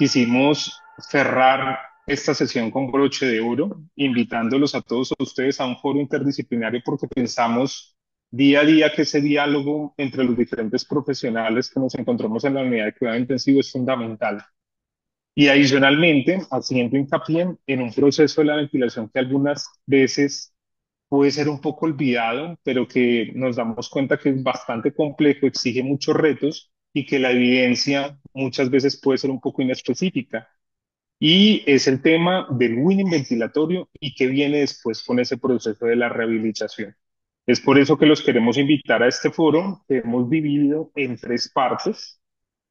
quisimos cerrar esta sesión con broche de oro, invitándolos a todos ustedes a un foro interdisciplinario porque pensamos día a día que ese diálogo entre los diferentes profesionales que nos encontramos en la unidad de cuidado intensivo es fundamental. Y adicionalmente, haciendo hincapié en un proceso de la ventilación que algunas veces puede ser un poco olvidado, pero que nos damos cuenta que es bastante complejo, exige muchos retos y que la evidencia muchas veces puede ser un poco inespecífica. Y es el tema del winning ventilatorio y qué viene después con ese proceso de la rehabilitación. Es por eso que los queremos invitar a este foro que hemos dividido en tres partes.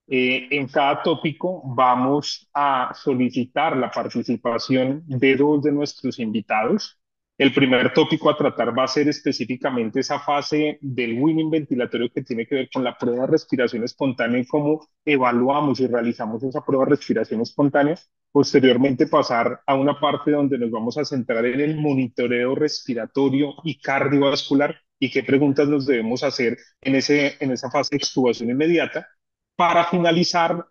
Eh, en cada tópico vamos a solicitar la participación de dos de nuestros invitados el primer tópico a tratar va a ser específicamente esa fase del winning ventilatorio que tiene que ver con la prueba de respiración espontánea y cómo evaluamos y realizamos esa prueba de respiración espontánea. Posteriormente pasar a una parte donde nos vamos a centrar en el monitoreo respiratorio y cardiovascular y qué preguntas nos debemos hacer en, ese, en esa fase de extubación inmediata para finalizar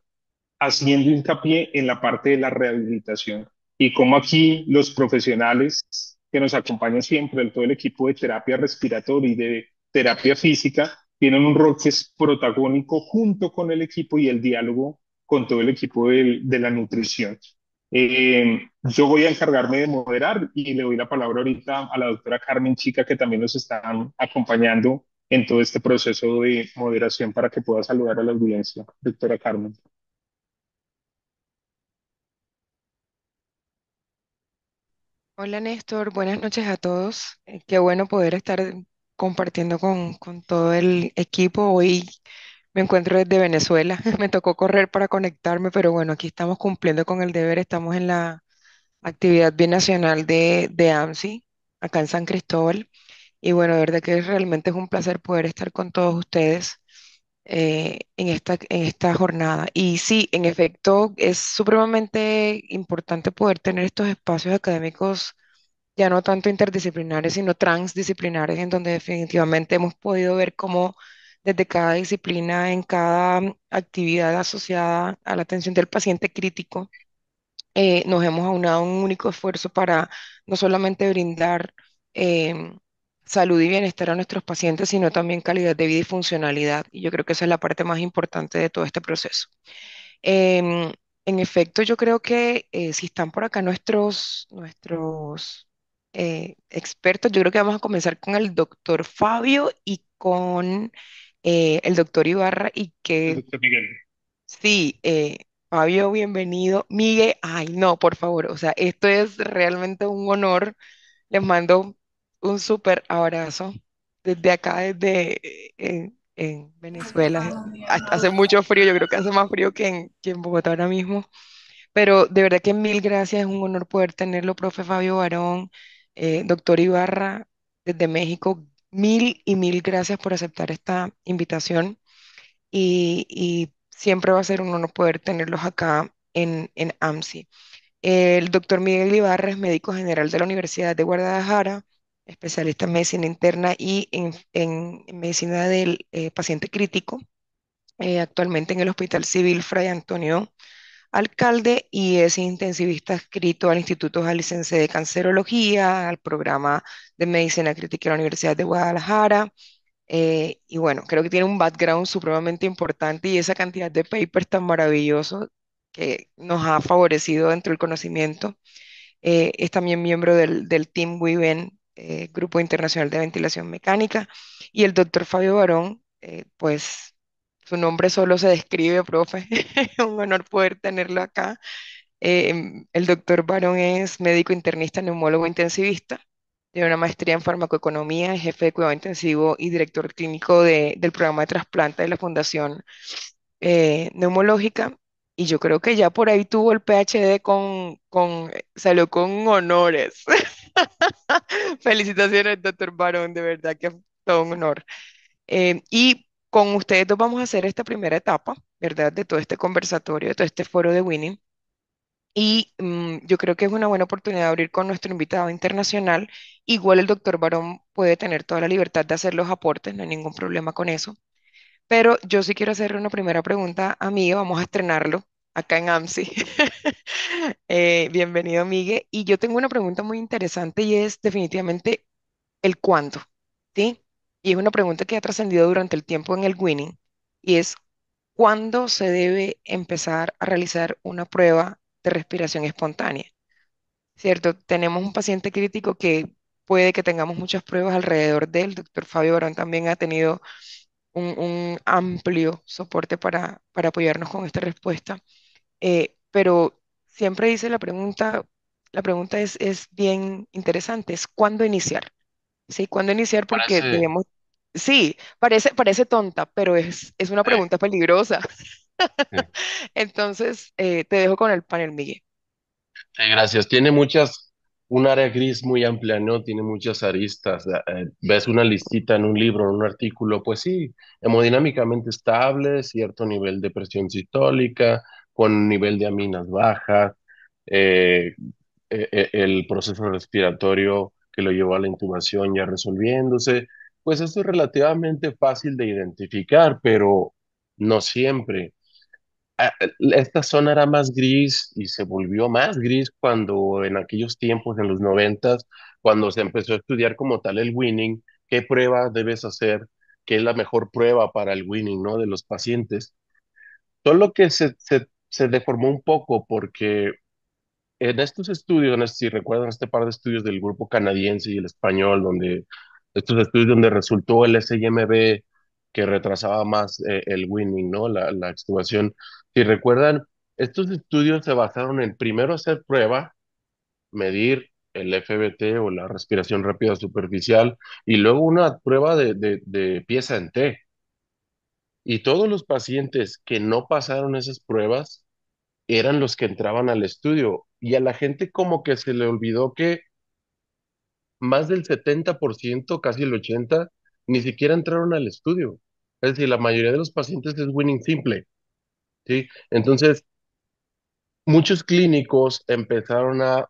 haciendo hincapié en la parte de la rehabilitación y cómo aquí los profesionales que nos acompaña siempre, todo el equipo de terapia respiratoria y de terapia física, tienen un rol que es protagónico junto con el equipo y el diálogo con todo el equipo de, la nutrición. Eh, yo voy a encargarme de moderar y le doy la palabra ahorita a la doctora Carmen Chica, que también nos están acompañando en todo este proceso de moderación para que pueda saludar a la audiencia. Doctora Carmen. Hola Néstor, buenas noches a todos. Eh, qué bueno poder estar compartiendo con, todo el equipo. Hoy me encuentro desde Venezuela. Me tocó correr para conectarme, pero bueno, aquí estamos cumpliendo con el deber. Estamos en la actividad binacional de, de AMSI, acá en San Cristóbal. Y bueno, de verdad que realmente es un placer poder estar con todos ustedes. Eh, en, esta, esta jornada. Y sí, en efecto, es supremamente importante poder tener estos espacios académicos ya no tanto interdisciplinares, sino transdisciplinares, en donde definitivamente hemos podido ver cómo desde cada disciplina, en cada actividad asociada a la atención del paciente crítico, eh, nos hemos aunado un único esfuerzo para no solamente brindar em, salud y bienestar a nuestros pacientes, sino también calidad de vida y funcionalidad. Y yo creo que esa es la parte más importante de todo este proceso. Em, en efecto, yo creo que eh, si están por acá nuestros, nuestros eh, expertos, yo creo que vamos a comenzar con el doctor Fabio y con eh, el doctor Ibarra y que... Sí, Fabio, bienvenido. Miguel, ay, no, por favor, o sea, esto es realmente un honor. Les mando un súper abrazo desde acá, desde eh, en, Venezuela. Hace mucho frío, yo creo que hace más frío que en, en Bogotá ahora mismo. Pero de verdad que mil gracias, es un honor poder tenerlo, profe Fabio Barón, eh, doctor Ibarra, desde México. Mil y mil gracias por aceptar esta invitación y, siempre va a ser un honor poder tenerlos acá en, en AMSI. El doctor Miguel Ibarra es médico general de la Universidad de Guadalajara, especialista en medicina interna y en, medicina del eh, paciente crítico, eh, actualmente en el Hospital Civil Fray Antonio Alcalde y es intensivista escrito al Instituto Jalicense de Cancerología, al programa de medicina crítica de la Universidad de Guadalajara. Eh, y bueno, creo que tiene un background supremamente importante y esa cantidad de papers tan maravilloso, que nos ha favorecido dentro del conocimiento. es también miembro del, del Team WIVEN eh, Grupo Internacional de Ventilación Mecánica, y el doctor Fabio Barón, eh, pues su nombre solo se describe, profe, un honor poder tenerlo acá. Em, el doctor Barón es médico internista, neumólogo intensivista, tiene una maestría en farmacoeconomía, es jefe de cuidado intensivo y director clínico de, del programa de trasplanta de la Fundación eh, Neumológica. Y yo creo que ya por ahí tuvo el PhD con, con salió con honores. Felicitaciones, doctor Barón, de verdad que es todo un honor. Eh, y con ustedes dos vamos a hacer esta primera etapa, ¿verdad? De todo este conversatorio, de todo este foro de Winning. Y mm, yo creo que es una buena oportunidad de abrir con nuestro invitado internacional. Igual el doctor Barón puede tener toda la libertad de hacer los aportes, no hay ningún problema con eso. Pero yo sí quiero hacerle una primera pregunta a mí, vamos a estrenarlo acá en AMSI. Eh, bienvenido, Miguel. Y yo tengo una pregunta muy interesante y es definitivamente el cuándo, ¿sí? Y es una pregunta que ha trascendido durante el tiempo en el winning y es cuándo se debe empezar a realizar una prueba de respiración espontánea. ¿Cierto? Tenemos un paciente crítico que puede que tengamos muchas pruebas alrededor de él. El doctor Fabio Barón también ha tenido un, amplio soporte para apoyarnos con esta respuesta. Eh, pero siempre dice la pregunta, la pregunta es, es bien interesante, es ¿cuándo iniciar? Sí, ¿cuándo iniciar? Porque Parece- sí, parece, parece tonta, pero es, es una pregunta peligrosa. Entonces, eh, te dejo con el panel, Miguel. gracias. Tiene muchas, un área gris muy amplia, ¿no? Tiene muchas aristas. Eh, ves una listita en un libro, en un artículo, pues sí, hemodinámicamente estable, cierto nivel de presión sistólica, con nivel de aminas baja, eh, e, e, el proceso respiratorio que lo llevó a la intubación ya resolviéndose, pues esto es relativamente fácil de identificar, pero no siempre. Ah, esta zona era más gris y se volvió más gris cuando en aquellos tiempos, en los noventas, cuando se empezó a estudiar como tal el winning, qué prueba debes hacer, qué es la mejor prueba para el winning, ¿no? De los pacientes. Todo lo que se se deformó un poco porque en estos estudios, si recuerdan este par de estudios del grupo canadiense y el español, donde estos estudios donde resultó el SIMB que retrasaba más eh, el winning, ¿no? La, extubación. Si recuerdan, estos estudios se basaron en primero hacer prueba, medir el FBT o la respiración rápida superficial, y luego una prueba de pieza en T. Y todos los pacientes que no pasaron esas pruebas eran los que entraban al estudio. Y a la gente como que se le olvidó que más del 70%, casi el 80%, ni siquiera entraron al estudio. Es decir, la mayoría de los pacientes es winning simple. ¿sí? Entonces, muchos clínicos empezaron a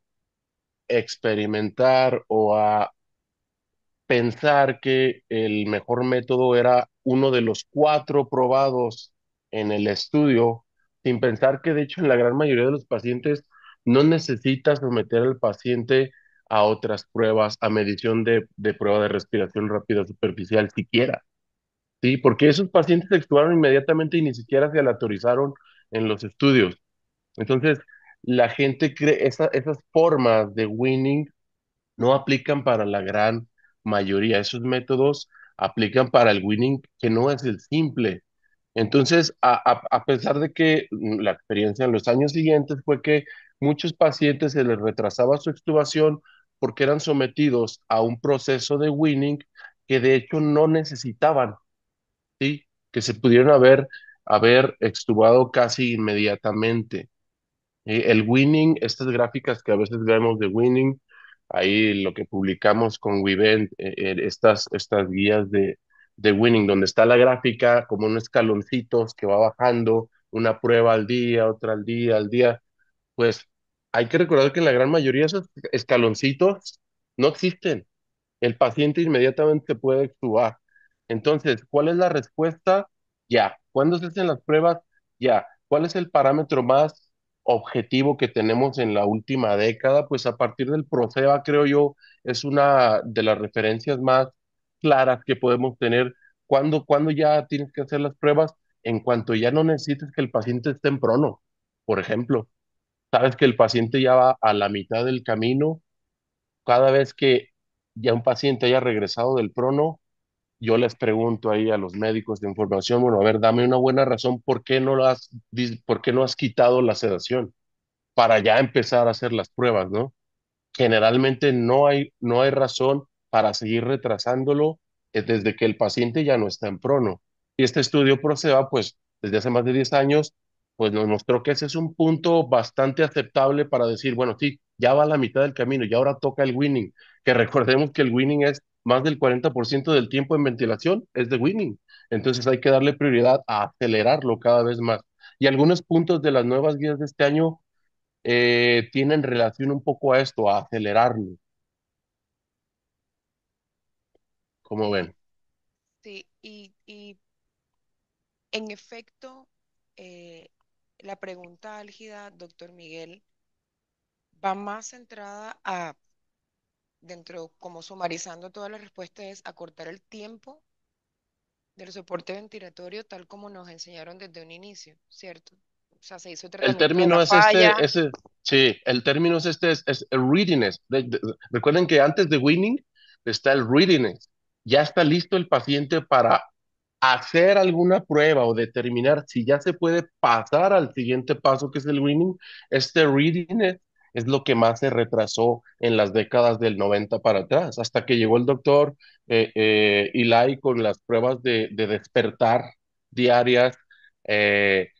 experimentar o a pensar que el mejor método era uno de los cuatro probados en el estudio, sin pensar que de hecho en la gran mayoría de los pacientes no necesita someter al paciente a otras pruebas, a medición de, prueba de respiración rápida superficial siquiera. Sí, porque esos pacientes actuaron inmediatamente y ni siquiera se aleatorizaron en los estudios. Entonces, la gente cree, esas formas de winning no aplican para la gran mayoría de esos métodos aplican para el winning que no es el simple. Entonces, a, pesar de que mm, la experiencia en los años siguientes fue que muchos pacientes se les retrasaba su extubación porque eran sometidos a un proceso de winning que de hecho no necesitaban, ¿sí? que se pudieron haber, haber extubado casi inmediatamente. Eh, el winning, estas gráficas que a veces vemos de winning, ahí lo que publicamos con WeVent, eh, eh, estas, estas guías de, winning, donde está la gráfica como unos escaloncitos que va bajando, una prueba al día, otra al día, al día, pues hay que recordar que en la gran mayoría de esos escaloncitos no existen. El paciente inmediatamente puede actuar. Entonces, ¿cuál es la respuesta? Ya. ¿Cuándo se hacen las pruebas? Ya. ¿Cuál es el parámetro más objetivo que tenemos en la última década, pues a partir del Proceba, creo yo, es una de las referencias más claras que podemos tener cuando, cuando ya tienes que hacer las pruebas, en cuanto ya no necesites que el paciente esté en prono, por ejemplo. Sabes que el paciente ya va a la mitad del camino, cada vez que ya un paciente haya regresado del prono, yo les pregunto ahí a los médicos de información, bueno, a ver, dame una buena razón, ¿por qué no, has, por qué no has quitado la sedación? Para ya empezar a hacer las pruebas, ¿no? Generalmente no hay, no hay razón para seguir retrasándolo eh, desde que el paciente ya no está en prono. Y este estudio proceda, pues, desde hace más de 10 años, pues nos mostró que ese es un punto bastante aceptable para decir, bueno, sí, ya va a la mitad del camino y ahora toca el winning, que recordemos que el winning es más del 40% del tiempo en ventilación es de winning. Entonces hay que darle prioridad a acelerarlo cada vez más. Y algunos puntos de las nuevas guías de este año eh, tienen relación un poco a esto, a acelerarlo. como ven? Sí, y, en efecto, eh, la pregunta álgida, doctor Miguel, va más centrada a dentro, como sumarizando todas las respuestas es acortar el tiempo del soporte ventilatorio tal como nos enseñaron desde un inicio, ¿cierto? O sea, se hizo el término es este, sí, el término es este, es, readiness. recuerden que antes de winning está el readiness. Ya está listo el paciente para hacer alguna prueba o determinar si ya se puede pasar al siguiente paso que es el winning. Este readiness es lo que más se retrasó en las décadas del 90 para atrás, hasta que llegó el doctor eh, eh con las pruebas de, despertar diarias eh,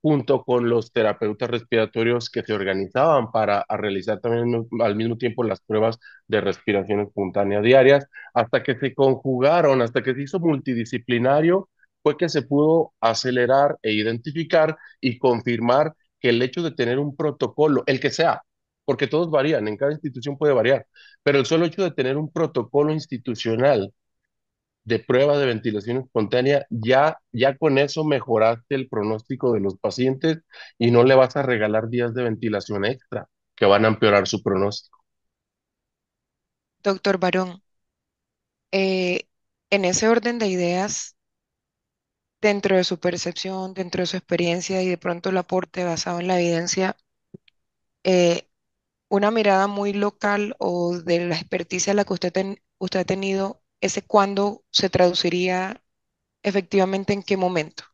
junto con los terapeutas respiratorios que se organizaban para realizar también al mismo tiempo las pruebas de respiración espontánea diarias, hasta que se conjugaron, hasta que se hizo multidisciplinario, fue que se pudo acelerar e identificar y confirmar que el hecho de tener un protocolo, el que sea, porque todos varían, en cada institución puede variar, pero el solo hecho de tener un protocolo institucional de prueba de ventilación espontánea, ya, ya con eso mejoraste el pronóstico de los pacientes y no le vas a regalar días de ventilación extra que van a empeorar su pronóstico. Doctor Barón, eh, en ese orden de ideas, dentro de su percepción, dentro de su experiencia y de pronto el aporte basado en la evidencia, eh, una mirada muy local o de la experticia la que usted, usted ha tenido, ese cuándo se traduciría efectivamente en qué momento.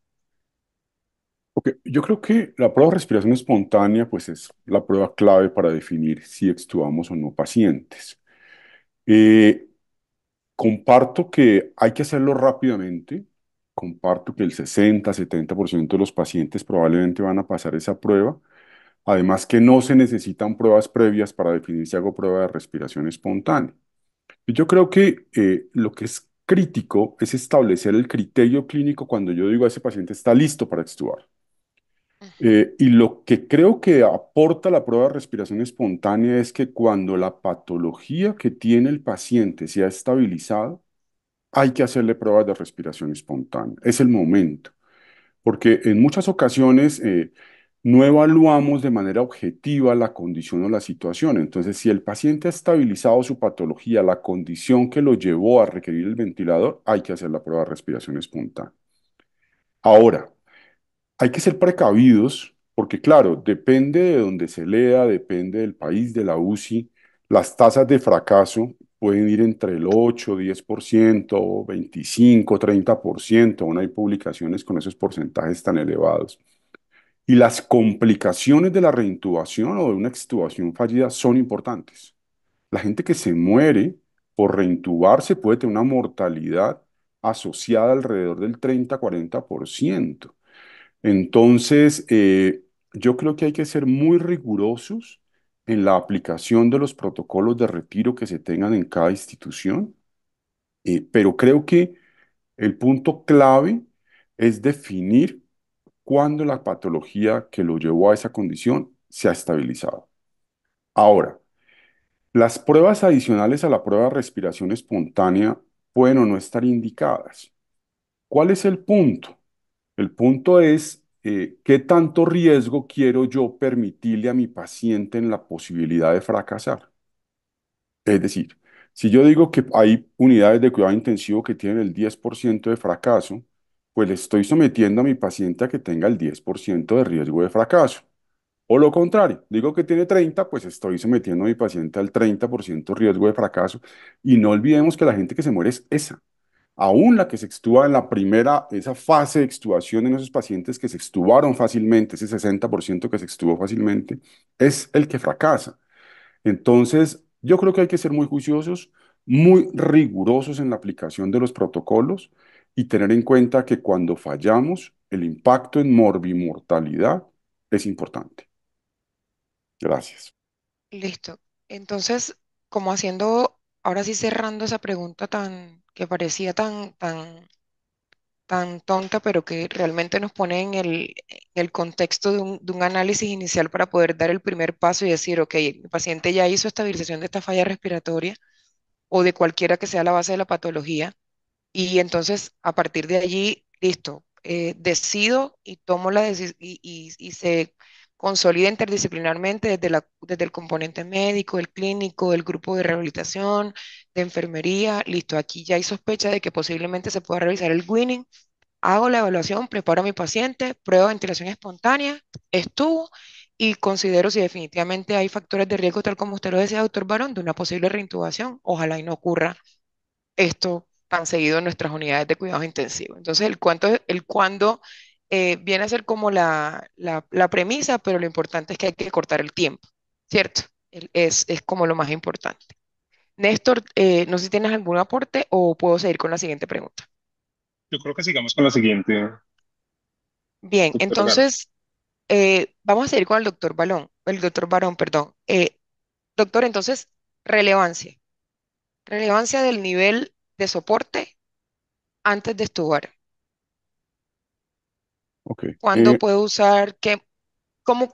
Okay. Yo creo que la prueba de respiración espontánea pues es la prueba clave para definir si extubamos o no pacientes. Eh, comparto que hay que hacerlo rápidamente, comparto que el 60-70% de los pacientes probablemente van a pasar esa prueba, Además que no se necesitan pruebas previas para definir si hago prueba de respiración espontánea. yo creo que eh, lo que es crítico es establecer el criterio clínico cuando yo digo a ese paciente está listo para extubar. Eh, y lo que creo que aporta la prueba de respiración espontánea es que cuando la patología que tiene el paciente se ha estabilizado, hay que hacerle pruebas de respiración espontánea. Es el momento. Porque en muchas ocasiones eh, no evaluamos de manera objetiva la condición o la situación. Entonces, si el paciente ha estabilizado su patología, la condición que lo llevó a requerir el ventilador, hay que hacer la prueba de respiración espontánea. Ahora, hay que ser precavidos porque, claro, depende de donde se lea, depende del país, de la UCI, las tasas de fracaso pueden ir entre el 8, 10%, 25, 30%. Aún hay publicaciones con esos porcentajes tan elevados. Y las complicaciones de la reintubación o de una extubación fallida son importantes. La gente que se muere por reintubarse puede tener una mortalidad asociada alrededor del 30-40%. Entonces, eh, yo creo que hay que ser muy rigurosos en la aplicación de los protocolos de retiro que se tengan en cada institución, eh, pero creo que el punto clave es definir cuando la patología que lo llevó a esa condición se ha estabilizado. Ahora, las pruebas adicionales a la prueba de respiración espontánea pueden o no estar indicadas. ¿Cuál es el punto? El punto es eh, qué tanto riesgo quiero yo permitirle a mi paciente en la posibilidad de fracasar. Es decir, si yo digo que hay unidades de cuidado intensivo que tienen el 10% de fracaso, pues le estoy sometiendo a mi paciente a que tenga el 10% de riesgo de fracaso. O lo contrario, digo que tiene 30, pues estoy sometiendo a mi paciente al 30% riesgo de fracaso. Y no olvidemos que la gente que se muere es esa. Aún la que se extuba en la primera, esa fase de extubación en esos pacientes que se extubaron fácilmente, ese 60% que se extubó fácilmente, es el que fracasa. Entonces, yo creo que hay que ser muy juiciosos, muy rigurosos en la aplicación de los protocolos y tener en cuenta que cuando fallamos, el impacto en morbimortalidad es importante. Gracias. Listo. Entonces, como haciendo, ahora sí cerrando esa pregunta tan, que parecía tan, tan, tan tonta, pero que realmente nos pone en el, contexto de un, análisis inicial para poder dar el primer paso y decir, ok, el paciente ya hizo estabilización de esta falla respiratoria o de cualquiera que sea la base de la patología y entonces, a partir de allí, listo, eh, decido y tomo la decisión y, se consolida interdisciplinarmente desde, la, desde el componente médico, el clínico, el grupo de rehabilitación, de enfermería, listo, aquí ya hay sospecha de que posiblemente se pueda realizar el winning, hago la evaluación, preparo a mi paciente, pruebo ventilación espontánea, estuvo y considero si definitivamente hay factores de riesgo, tal como usted lo decía, doctor Barón, de una posible reintubación, ojalá y no ocurra esto tan seguido en nuestras unidades de cuidados intensivos. Entonces, el cuánto, el cuándo eh, viene a ser como la, premisa, pero lo importante es que hay que cortar el tiempo, ¿cierto? es, como lo más importante. Néstor, eh, no sé si tienes algún aporte o puedo seguir con la siguiente pregunta. Yo creo que sigamos con la siguiente. Bien, entonces eh, vamos a seguir con el doctor Balón, el doctor Barón, perdón. doctor, entonces, relevancia. Relevancia del nivel de soporte antes de estubar. ¿Cuándo eh, puedo usar? ¿Qué, cómo,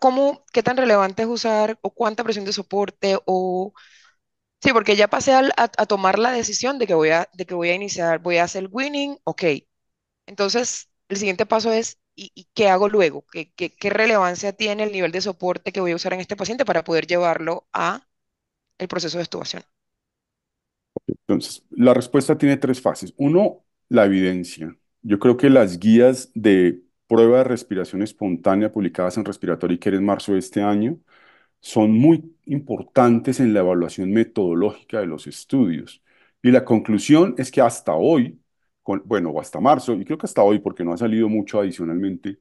¿Qué tan relevante es usar? ¿O cuánta presión de soporte? O... Sí, porque ya pasé a, a, tomar la decisión de que, voy a, de que voy a iniciar, voy a hacer winning, ok. Entonces, el siguiente paso es, ¿y, qué hago luego? ¿Qué, ¿Qué, relevancia tiene el nivel de soporte que voy a usar en este paciente para poder llevarlo a el proceso de estubación? Entonces, la respuesta tiene tres fases. Uno, la evidencia. Yo creo que las guías de prueba de respiración espontánea publicadas en Respiratory Care en marzo de este año son muy importantes en la evaluación metodológica de los estudios. Y la conclusión es que hasta hoy, bueno, o hasta marzo, y creo que hasta hoy, porque no ha salido mucho adicionalmente,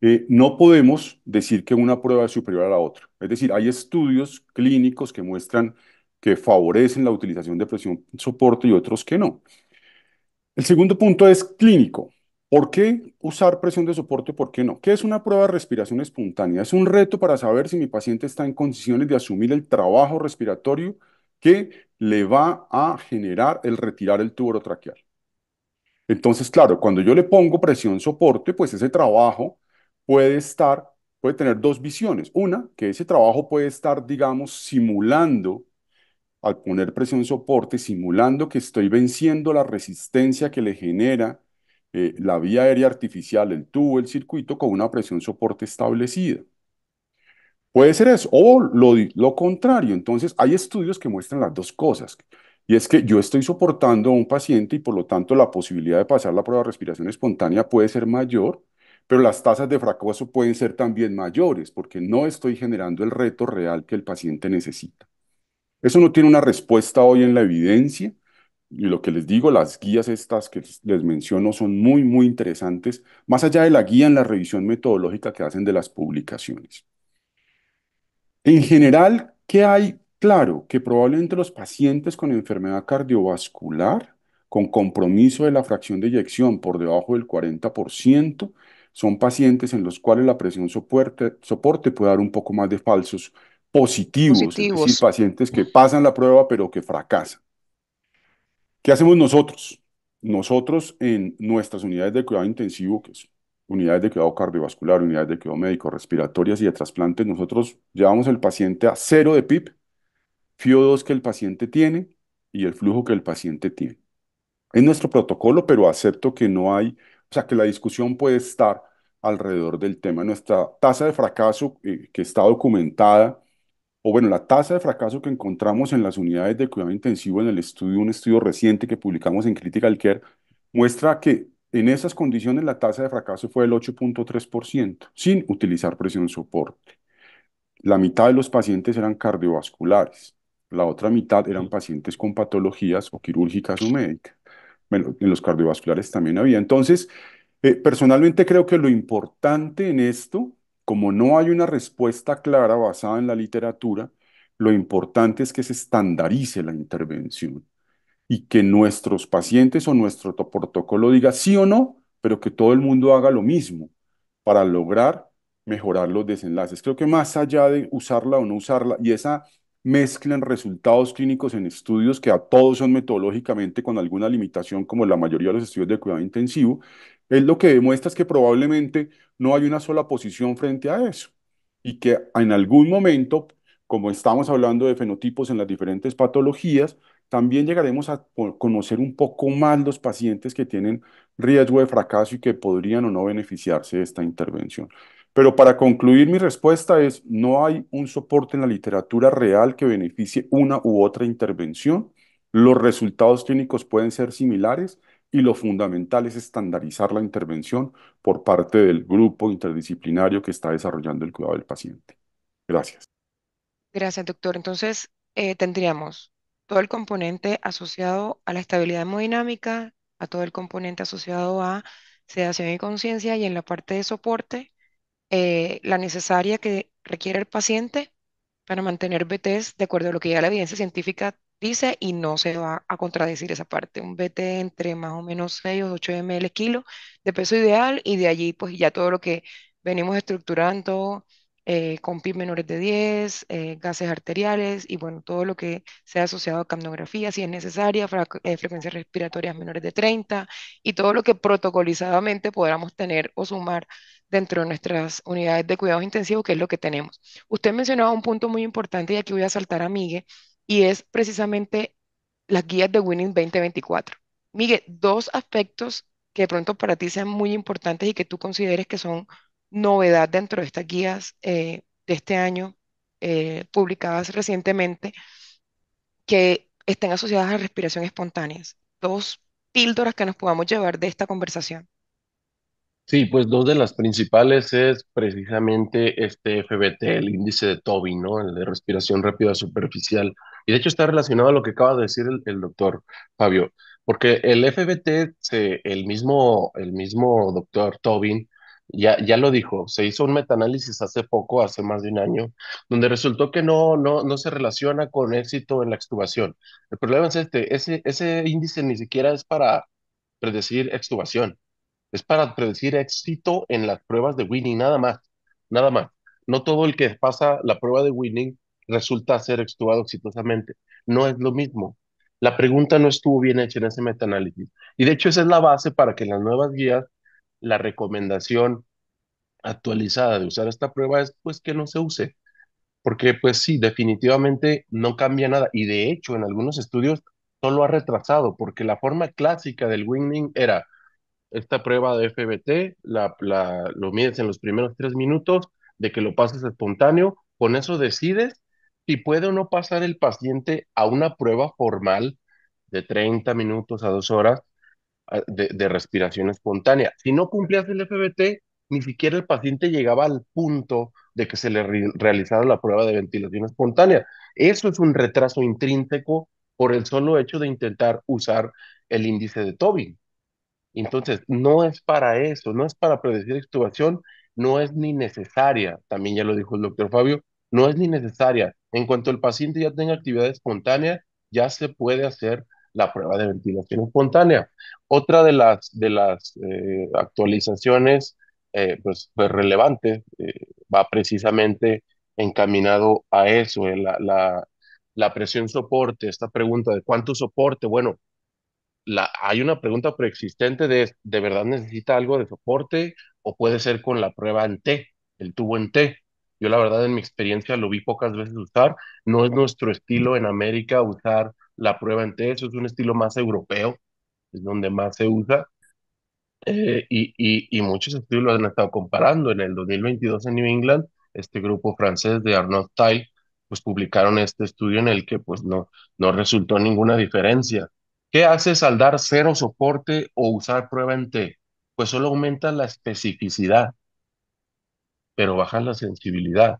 eh, no podemos decir que una prueba es superior a la otra. Es decir, hay estudios clínicos que muestran que favorecen la utilización de presión soporte y otros que no. El segundo punto es clínico. ¿Por qué usar presión de soporte? ¿Por qué no? ¿Qué es una prueba de respiración espontánea? Es un reto para saber si mi paciente está en condiciones de asumir el trabajo respiratorio que le va a generar el retirar el tubo traqueal. Entonces, claro, cuando yo le pongo presión soporte, pues ese trabajo puede estar, puede tener dos visiones. Una, que ese trabajo puede estar, digamos, simulando al poner presión soporte, simulando que estoy venciendo la resistencia que le genera eh, la vía aérea artificial, el tubo, el circuito, con una presión soporte establecida. Puede ser eso, o lo, lo contrario. Entonces, hay estudios que muestran las dos cosas. Y es que yo estoy soportando a un paciente y por lo tanto la posibilidad de pasar la prueba de respiración espontánea puede ser mayor, pero las tasas de fracaso pueden ser también mayores porque no estoy generando el reto real que el paciente necesita. Eso no tiene una respuesta hoy en la evidencia. Y lo que les digo, las guías estas que les menciono son muy, muy interesantes, más allá de la guía en la revisión metodológica que hacen de las publicaciones. En general, ¿qué hay? Claro, que probablemente los pacientes con enfermedad cardiovascular, con compromiso de la fracción de eyección por debajo del 40%, son pacientes en los cuales la presión soporte, soporte puede dar un poco más de falsos positivos, y pacientes que pasan la prueba pero que fracasan. ¿Qué hacemos nosotros? Nosotros en nuestras unidades de cuidado intensivo, que son unidades de cuidado cardiovascular, unidades de cuidado médico, respiratorias y de trasplantes, nosotros llevamos el paciente a cero de PIP, FIO2 que el paciente tiene y el flujo que el paciente tiene. Es nuestro protocolo, pero acepto que no hay, o sea, que la discusión puede estar alrededor del tema. Nuestra tasa de fracaso eh, que está documentada o bueno, la tasa de fracaso que encontramos en las unidades de cuidado intensivo en el estudio, un estudio reciente que publicamos en Critical Care, muestra que en esas condiciones la tasa de fracaso fue del 8.3%, sin utilizar presión soporte. La mitad de los pacientes eran cardiovasculares, la otra mitad eran pacientes con patologías o quirúrgicas o médicas. Bueno, en los cardiovasculares también había. Entonces, eh, personalmente creo que lo importante en esto como no hay una respuesta clara basada en la literatura, lo importante es que se estandarice la intervención y que nuestros pacientes o nuestro protocolo diga sí o no, pero que todo el mundo haga lo mismo para lograr mejorar los desenlaces. Creo que más allá de usarla o no usarla y esa mezcla en resultados clínicos en estudios que a todos son metodológicamente con alguna limitación como la mayoría de los estudios de cuidado intensivo, es lo que demuestra es que probablemente no hay una sola posición frente a eso. Y que en algún momento, como estamos hablando de fenotipos en las diferentes patologías, también llegaremos a conocer un poco más los pacientes que tienen riesgo de fracaso y que podrían o no beneficiarse de esta intervención. Pero para concluir, mi respuesta es, no hay un soporte en la literatura real que beneficie una u otra intervención. Los resultados clínicos pueden ser similares y lo fundamental es estandarizar la intervención por parte del grupo interdisciplinario que está desarrollando el cuidado del paciente. Gracias. Gracias, doctor. Entonces, eh, tendríamos todo el componente asociado a la estabilidad hemodinámica, a todo el componente asociado a sedación y conciencia y en la parte de soporte, eh, la necesaria que requiere el paciente para mantener BTs de acuerdo a lo que ya la evidencia científica dice y no se va a contradecir esa parte. Un BT entre más o menos 6 o 8 ml kilo de peso ideal y de allí pues ya todo lo que venimos estructurando eh, con PIB menores de 10, eh, gases arteriales y bueno, todo lo que sea asociado a camnografía si es necesaria, eh, frecuencias respiratorias menores de 30 y todo lo que protocolizadamente podamos tener o sumar dentro de nuestras unidades de cuidados intensivos, que es lo que tenemos. Usted mencionaba un punto muy importante y aquí voy a saltar a Miguel, y es precisamente las guías de Winning 2024. Miguel, dos aspectos que de pronto para ti sean muy importantes y que tú consideres que son novedad dentro de estas guías eh, de este año eh, publicadas recientemente, que estén asociadas a respiración espontánea. Dos píldoras que nos podamos llevar de esta conversación. Sí, pues dos de las principales es precisamente este FBT, el índice de Tobin, ¿no? El de respiración rápida superficial y de hecho está relacionado a lo que acaba de decir el, doctor Fabio, porque el FBT, el, mismo, el mismo doctor Tobin, ya, ya lo dijo, se hizo un metaanálisis hace poco, hace más de un año, donde resultó que no, no, no se relaciona con éxito en la extubación. El problema es este, ese, ese índice ni siquiera es para predecir extubación, es para predecir éxito en las pruebas de winning, nada más, nada más. No todo el que pasa la prueba de winning resulta ser extubado exitosamente. No es lo mismo. La pregunta no estuvo bien hecha en ese metaanálisis. Y de hecho esa es la base para que en las nuevas guías la recomendación actualizada de usar esta prueba es pues que no se use. Porque pues sí, definitivamente no cambia nada. Y de hecho en algunos estudios solo ha retrasado, porque la forma clásica del winning era esta prueba de FBT, la, lo mides en los primeros tres minutos, de que lo pases espontáneo, con eso decides si puede o no pasar el paciente a una prueba formal de 30 minutos a dos horas ah, de, respiración espontánea. Si no cumplías el FBT, ni siquiera el paciente llegaba al punto de que se le realizara la prueba de ventilación espontánea. Eso es un retraso intrínseco por el solo hecho de intentar usar el índice de Tobin. Entonces, no es para eso, no es para predecir extubación, no es ni necesaria, también ya lo dijo el doctor Fabio, no es ni necesaria. En cuanto el paciente ya tenga actividad espontánea, ya se puede hacer la prueba de ventilación espontánea. Otra de las, de las eh, actualizaciones eh, pues, pues, relevantes eh, va precisamente encaminado a eso, la, la, presión soporte, esta pregunta de cuánto soporte. Bueno, la, hay una pregunta preexistente de, ¿de verdad necesita algo de soporte o puede ser con la prueba en T, el tubo en T? Yo la verdad en mi experiencia lo vi pocas veces usar. No es nuestro estilo en América usar la prueba en T. Eso es un estilo más europeo, es donde más se usa. Eh, y, muchos estudios lo han estado comparando. En el 2022 en New England, este grupo francés de Arnaud tyle pues publicaron este estudio en el que pues no, no resultó ninguna diferencia. ¿Qué hace al dar cero soporte o usar prueba en T? Pues solo aumenta la especificidad pero bajas la sensibilidad.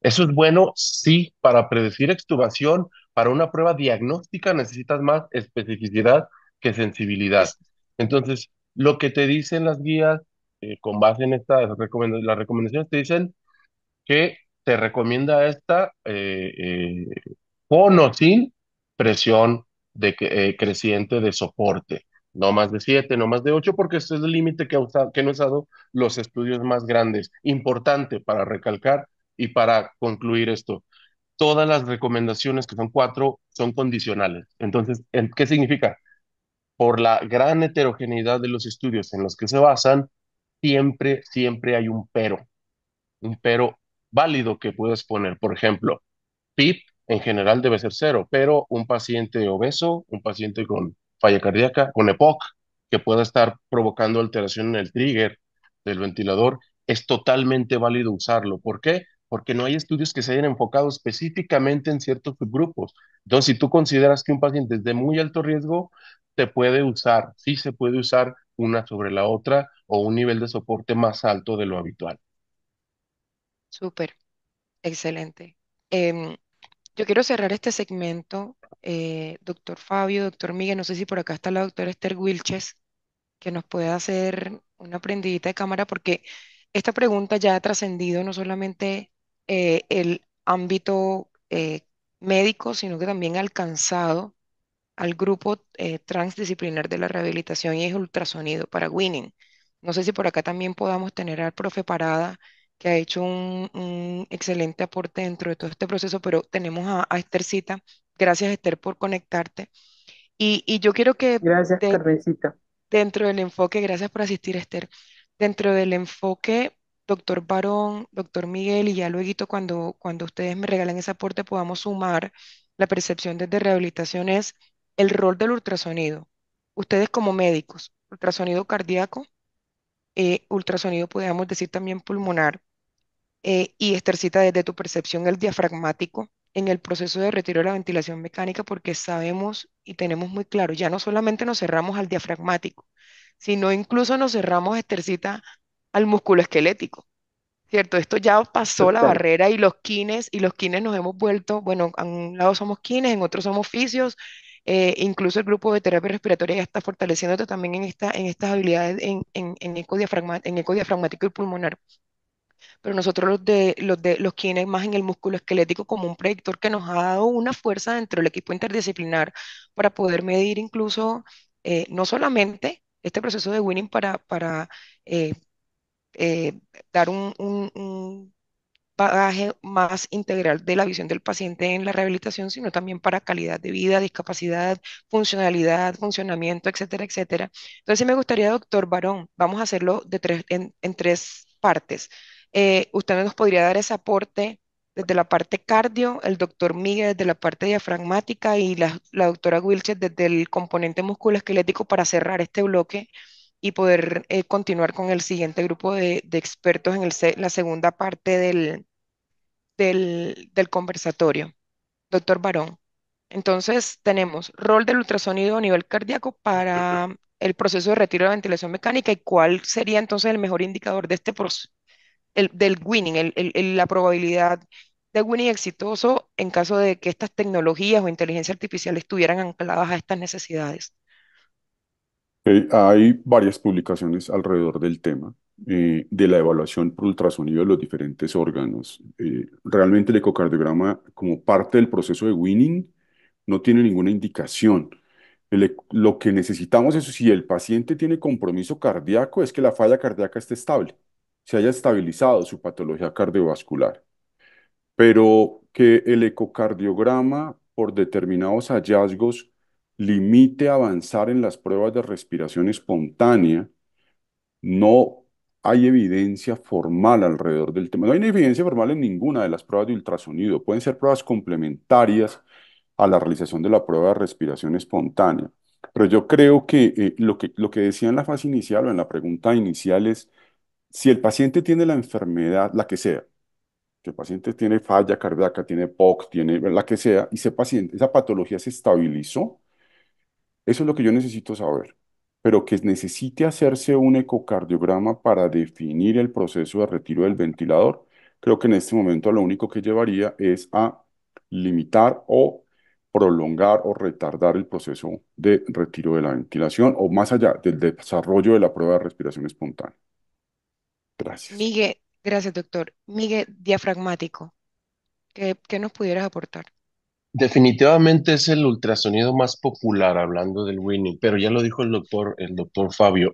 Eso es bueno, sí, para predecir extubación, para una prueba diagnóstica necesitas más especificidad que sensibilidad. Entonces, lo que te dicen las guías, eh, con base en estas las recomendaciones, te dicen que te recomienda esta eh, eh, con o sin presión de, creciente de soporte no más de siete, no más de ocho, porque ese es el límite que, que han usado los estudios más grandes. Importante para recalcar y para concluir esto, todas las recomendaciones que son cuatro son condicionales. Entonces, ¿qué significa? Por la gran heterogeneidad de los estudios en los que se basan, siempre, siempre hay un pero, un pero válido que puedes poner. Por ejemplo, PIP en general debe ser cero, pero un paciente obeso, un paciente con falla cardíaca, con EPOC, que pueda estar provocando alteración en el trigger del ventilador, es totalmente válido usarlo. ¿Por qué? Porque no hay estudios que se hayan enfocado específicamente en ciertos subgrupos. Entonces, si tú consideras que un paciente es de muy alto riesgo, te puede usar, sí se puede usar una sobre la otra o un nivel de soporte más alto de lo habitual. Súper, excelente. Em, yo quiero cerrar este segmento eh, doctor Fabio, doctor Miguel, no sé si por acá está la doctora Esther Wilches, que nos pueda hacer una prendidita de cámara, porque esta pregunta ya ha trascendido no solamente eh, el ámbito eh, médico, sino que también ha alcanzado al grupo transdisciplinar de la rehabilitación y es ultrasonido para Winning. No sé si por acá también podamos tener al profe Parada, que ha hecho un, excelente aporte dentro de todo este proceso, pero tenemos a, a Esthercita Gracias, Esther, por conectarte. Y, yo quiero que... Gracias, Carmencita. Dentro del enfoque, gracias por asistir, Esther. Dentro del enfoque, doctor Barón, doctor Miguel, y ya luego cuando, cuando ustedes me regalen ese aporte, podamos sumar la percepción desde rehabilitación es el rol del ultrasonido. Ustedes como médicos, ultrasonido cardíaco, eh, ultrasonido, podríamos decir también pulmonar, eh, y estercita desde tu percepción el diafragmático, en el proceso de retiro de la ventilación mecánica porque sabemos y tenemos muy claro, ya no solamente nos cerramos al diafragmático, sino incluso nos cerramos, estercita al músculo esquelético. ¿Cierto? Esto ya pasó la barrera y los kines, y los kines nos hemos vuelto, bueno, a un lado somos kines, en otro somos fisios, eh, incluso el grupo de terapia respiratoria ya está fortaleciéndote también en, esta, en estas habilidades en, en, en, en ecodiafragmático y pulmonar pero nosotros los, de, los, de, los quienes más en el músculo esquelético como un predictor que nos ha dado una fuerza dentro del equipo interdisciplinar para poder medir incluso eh, no solamente este proceso de winning para, para eh, eh, dar un, un, bagaje más integral de la visión del paciente en la rehabilitación, sino también para calidad de vida, discapacidad, funcionalidad, funcionamiento, etcétera, etcétera. Entonces me gustaría, doctor Barón, vamos a hacerlo de tres, en, en tres partes. Eh, usted nos podría dar ese aporte desde la parte cardio, el doctor Miguel desde la parte diafragmática y la, doctora Wilchet desde el componente musculoesquelético para cerrar este bloque y poder eh, continuar con el siguiente grupo de, expertos en la segunda parte del, del, conversatorio. Doctor Barón. Entonces tenemos rol del ultrasonido a nivel cardíaco para el proceso de retiro de ventilación mecánica y cuál sería entonces el mejor indicador de este, proceso del winning, la probabilidad de winning exitoso en caso de que estas tecnologías o inteligencia artificial estuvieran ancladas a estas necesidades? hay varias publicaciones alrededor del tema. Eh, de la evaluación por ultrasonido de los diferentes órganos. Eh, realmente el ecocardiograma, como parte del proceso de winning, no tiene ninguna indicación. lo que necesitamos es si el paciente tiene compromiso cardíaco, es que la falla cardíaca esté estable se haya estabilizado su patología cardiovascular, pero que el ecocardiograma, por determinados hallazgos, limite avanzar en las pruebas de respiración espontánea, no hay evidencia formal alrededor del tema. No hay evidencia formal en ninguna de las pruebas de ultrasonido. Pueden ser pruebas complementarias a la realización de la prueba de respiración espontánea. Pero yo creo que, eh, lo que lo que decía en la fase inicial o en la pregunta inicial es si el paciente tiene la enfermedad, la que sea, si el paciente tiene falla cardíaca, tiene POC, tiene la que sea, y ese paciente, esa patología se estabilizó, eso es lo que yo necesito saber. Pero que necesite hacerse un ecocardiograma para definir el proceso de retiro del ventilador, creo que en este momento lo único que llevaría es a limitar o prolongar o retardar el proceso de retiro de la ventilación o más allá del desarrollo de la prueba de respiración espontánea. Gracias. Miguel, gracias, doctor. Miguel, diafragmático, ¿qué, nos pudieras aportar? Definitivamente es el ultrasonido más popular hablando del Winnie, pero ya lo dijo el doctor, el doctor Fabio.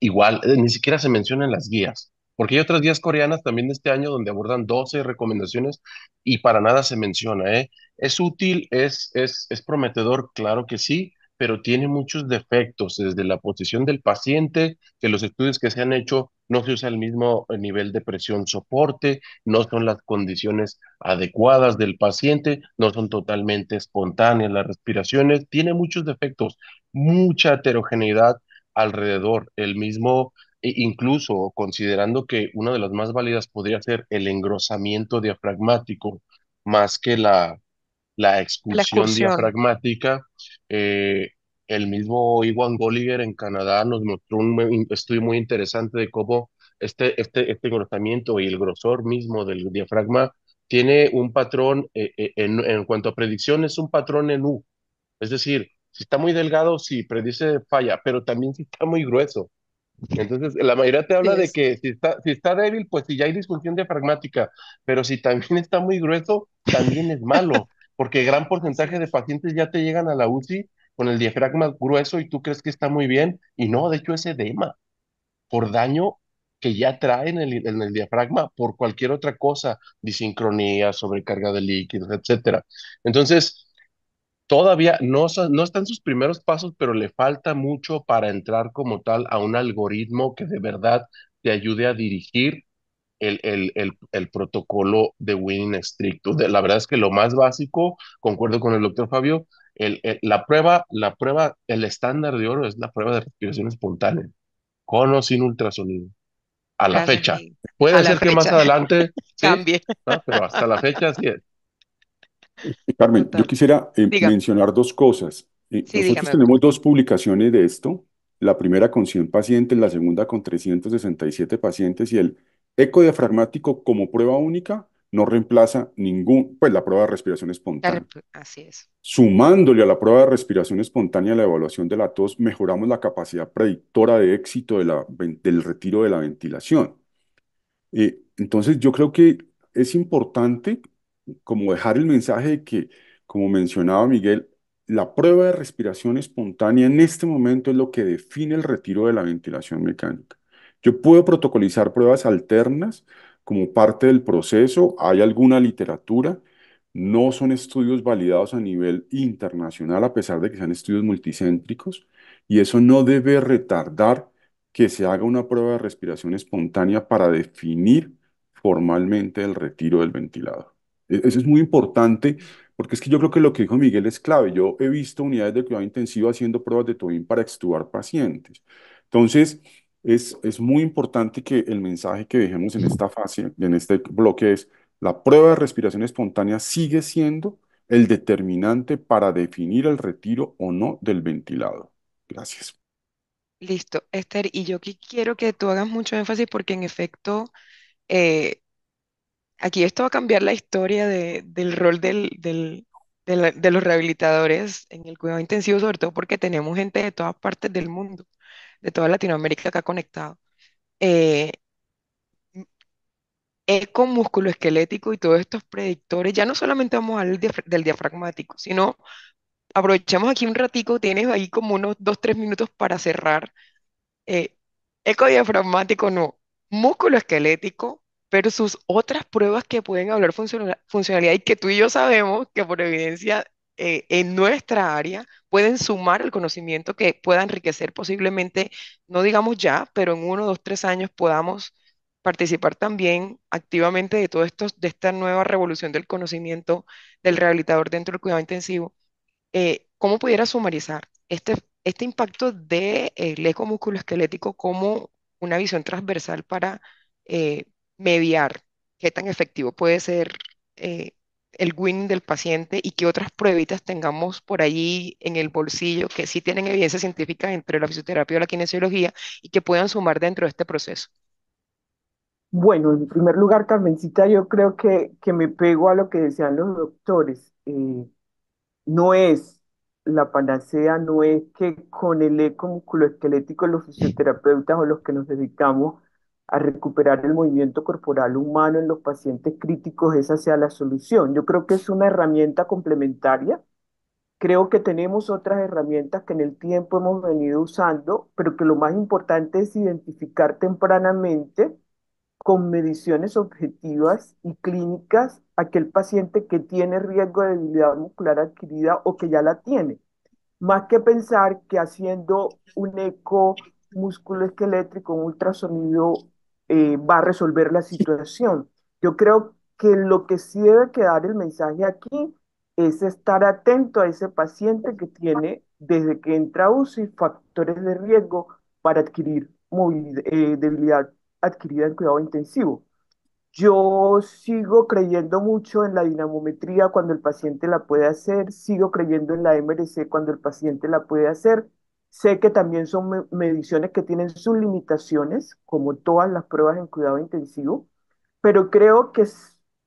Igual, eh, ni siquiera se mencionan las guías, porque hay otras guías coreanas también de este año donde abordan 12 recomendaciones y para nada se menciona, ¿eh? ¿Es útil? ¿Es, es, es prometedor? Claro que sí, pero tiene muchos defectos desde la posición del paciente, que los estudios que se han hecho no se usa el mismo eh, nivel de presión soporte, no son las condiciones adecuadas del paciente, no son totalmente espontáneas las respiraciones, tiene muchos defectos, mucha heterogeneidad alrededor, el mismo e incluso considerando que una de las más válidas podría ser el engrosamiento diafragmático más que la la excursión diafragmática. Eh, el mismo Iwan Golliger en Canadá nos mostró un estudio muy interesante de cómo este, este, este engrosamiento y el grosor mismo del diafragma tiene un patrón, eh, eh, en, cuanto a predicción, es un patrón en U. Es decir, si está muy delgado, si predice falla, pero también si está muy grueso. Entonces, la mayoría te habla de que si está, si está débil, pues si ya hay disfunción diafragmática, pero si también está muy grueso, también es malo porque gran porcentaje de pacientes ya te llegan a la UCI con el diafragma grueso y tú crees que está muy bien, y no, de hecho es edema, por daño que ya traen en el, diafragma por cualquier otra cosa, disincronía, sobrecarga de líquidos, etcétera. Entonces, todavía no, no sus primeros pasos, pero le falta mucho para entrar como tal a un algoritmo que de verdad te ayude a dirigir el, protocolo de winning estricto. De, la verdad es que lo más básico, concuerdo con el doctor Fabio, la prueba, la prueba, el estándar de oro es la prueba de respiración espontánea, con o sin ultrasonido. A la fecha. Puede ser que más adelante cambie. Pero hasta la fecha sí es. Eh, Carmen, yo quisiera eh, mencionar dos cosas. Eh, nosotros tenemos dos publicaciones de esto, la primera con 100 pacientes, la segunda con 367 pacientes y el eco diafragmático como prueba única no reemplaza ningún, pues la prueba de respiración espontánea. Así es. Sumándole a la prueba de respiración espontánea la evaluación de la tos, mejoramos la capacidad predictora de éxito de la, del retiro de la ventilación. Eh, entonces yo creo que es importante como dejar el mensaje de que, como mencionaba Miguel, la prueba de respiración espontánea en este momento es lo que define el retiro de la ventilación mecánica. Yo puedo protocolizar pruebas alternas como parte del proceso. Hay alguna literatura. No son estudios validados a nivel internacional, a pesar de que sean estudios multicéntricos, y eso no debe retardar que se haga una prueba de respiración espontánea para definir formalmente el retiro del ventilador. E-, eso es muy importante porque es que yo creo que lo que dijo Miguel es clave. Yo he visto unidades de cuidado intensivo haciendo pruebas de Tobin para extubar pacientes. Entonces, es, muy importante que el mensaje que dejemos en esta fase, en este bloque, es la prueba de respiración espontánea sigue siendo el determinante para definir el retiro o no del ventilado. Gracias. Listo, Esther, y yo quiero que tú hagas mucho énfasis porque en efecto, eh, aquí esto va a cambiar la historia del rol del, de los rehabilitadores en el cuidado intensivo, sobre todo porque tenemos gente de todas partes del mundo de toda Latinoamérica que ha conectado. Eh, eco músculo esquelético y todos estos predictores, ya no solamente vamos al del diafragmático, sino aprovechamos aquí un ratico, tienes ahí como unos dos, tres minutos para cerrar. Eh, eco diafragmático no, músculo esquelético pero sus otras pruebas que pueden hablar funcionalidad y que tú y yo sabemos que por evidencia eh, en nuestra área pueden sumar el conocimiento que pueda enriquecer posiblemente, no digamos ya, pero en uno, dos, tres años podamos participar también activamente de todo esto, de esta nueva revolución del conocimiento del rehabilitador dentro del cuidado intensivo. Eh, ¿Cómo pudiera sumarizar este, este impacto del de, eh, eco esquelético como una visión transversal para eh, mediar qué tan efectivo puede ser el winning del paciente y que otras pruebitas tengamos por allí en el bolsillo que sí tienen evidencia científica entre la fisioterapia o la kinesiología y que puedan sumar dentro de este proceso. Bueno, en primer lugar, Carmencita, yo creo que, que me pego a lo que decían los doctores. Eh, no es la panacea, no es que con el eco musculoesquelético los fisioterapeutas o los que nos dedicamos a recuperar el movimiento corporal humano en los pacientes críticos, esa sea la solución. Yo creo que es una herramienta complementaria. Creo que tenemos otras herramientas que en el tiempo hemos venido usando, pero que lo más importante es identificar tempranamente con mediciones objetivas y clínicas aquel paciente que tiene riesgo de debilidad muscular adquirida o que ya la tiene. Más que pensar que haciendo un eco músculo esquelétrico un ultrasonido eh, va a resolver la situación. Yo creo que lo que sí debe quedar el mensaje aquí es estar atento a ese paciente que tiene desde que entra a UCI factores de riesgo para adquirir eh, debilidad adquirida en cuidado intensivo. Yo sigo creyendo mucho en la dinamometría cuando el paciente la puede hacer, sigo creyendo en la MRC cuando el paciente la puede hacer, Sé que también son mediciones que tienen sus limitaciones, como todas las pruebas en cuidado intensivo, pero creo que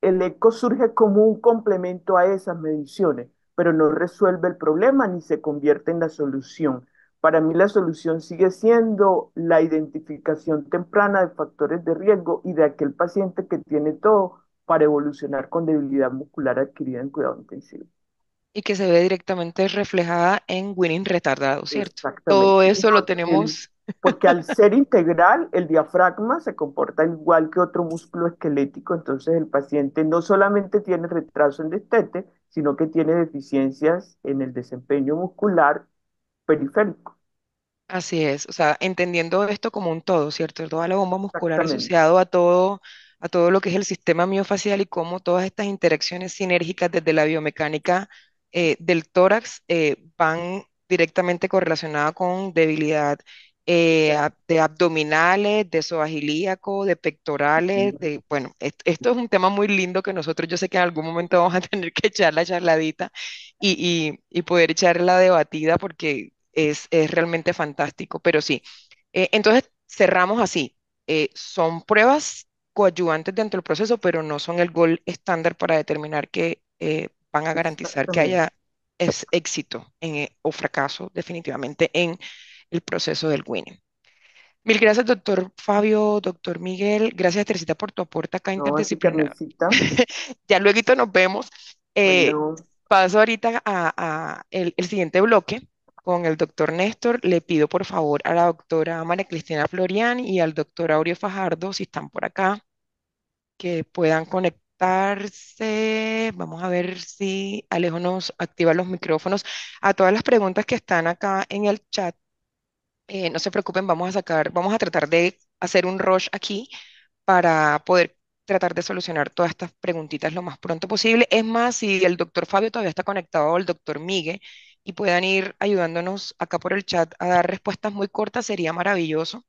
el eco surge como un complemento a esas mediciones, pero no resuelve el problema ni se convierte en la solución. Para mí la solución sigue siendo la identificación temprana de factores de riesgo y de aquel paciente que tiene todo para evolucionar con debilidad muscular adquirida en cuidado intensivo y que se ve directamente reflejada en Winning retardado, ¿cierto? Todo eso lo tenemos. Porque al ser integral, el diafragma se comporta igual que otro músculo esquelético, entonces el paciente no solamente tiene retraso en destete, sino que tiene deficiencias en el desempeño muscular periférico. Así es, o sea, entendiendo esto como un todo, ¿cierto? Toda la bomba muscular asociado a todo, a todo lo que es el sistema miofacial y cómo todas estas interacciones sinérgicas desde la biomecánica eh, del tórax eh, van directamente correlacionadas con debilidad eh, de abdominales, de agilíaco, de pectorales, de, bueno, e-, esto, es un tema muy lindo que nosotros yo sé que en algún momento vamos a tener que echar la charladita y, poder echar la debatida porque es, realmente fantástico, pero sí. entonces, cerramos así. son pruebas coadyuvantes dentro del proceso, pero no son el gol estándar para determinar que van a garantizar que haya es éxito en, eh, o fracaso definitivamente en el proceso del winning. Mil gracias, doctor Fabio, doctor Miguel. Gracias, Teresita, por tu aporte acá no, interdisciplinar. ya luego nos vemos. Eh, paso ahorita a, el, siguiente bloque con el doctor Néstor. Le pido, por favor, a la doctora María Cristina Florian y al doctor Aureo Fajardo, si están por acá, que puedan conectar Vamos a ver si Alejo nos activa los micrófonos. A todas las preguntas que están acá en el chat, eh, no se preocupen, vamos a sacar, vamos a tratar de hacer un rush aquí para poder tratar de solucionar todas estas preguntitas lo más pronto posible. Es más, si el doctor Fabio todavía está conectado o el doctor Miguel y puedan ir ayudándonos acá por el chat a dar respuestas muy cortas, sería maravilloso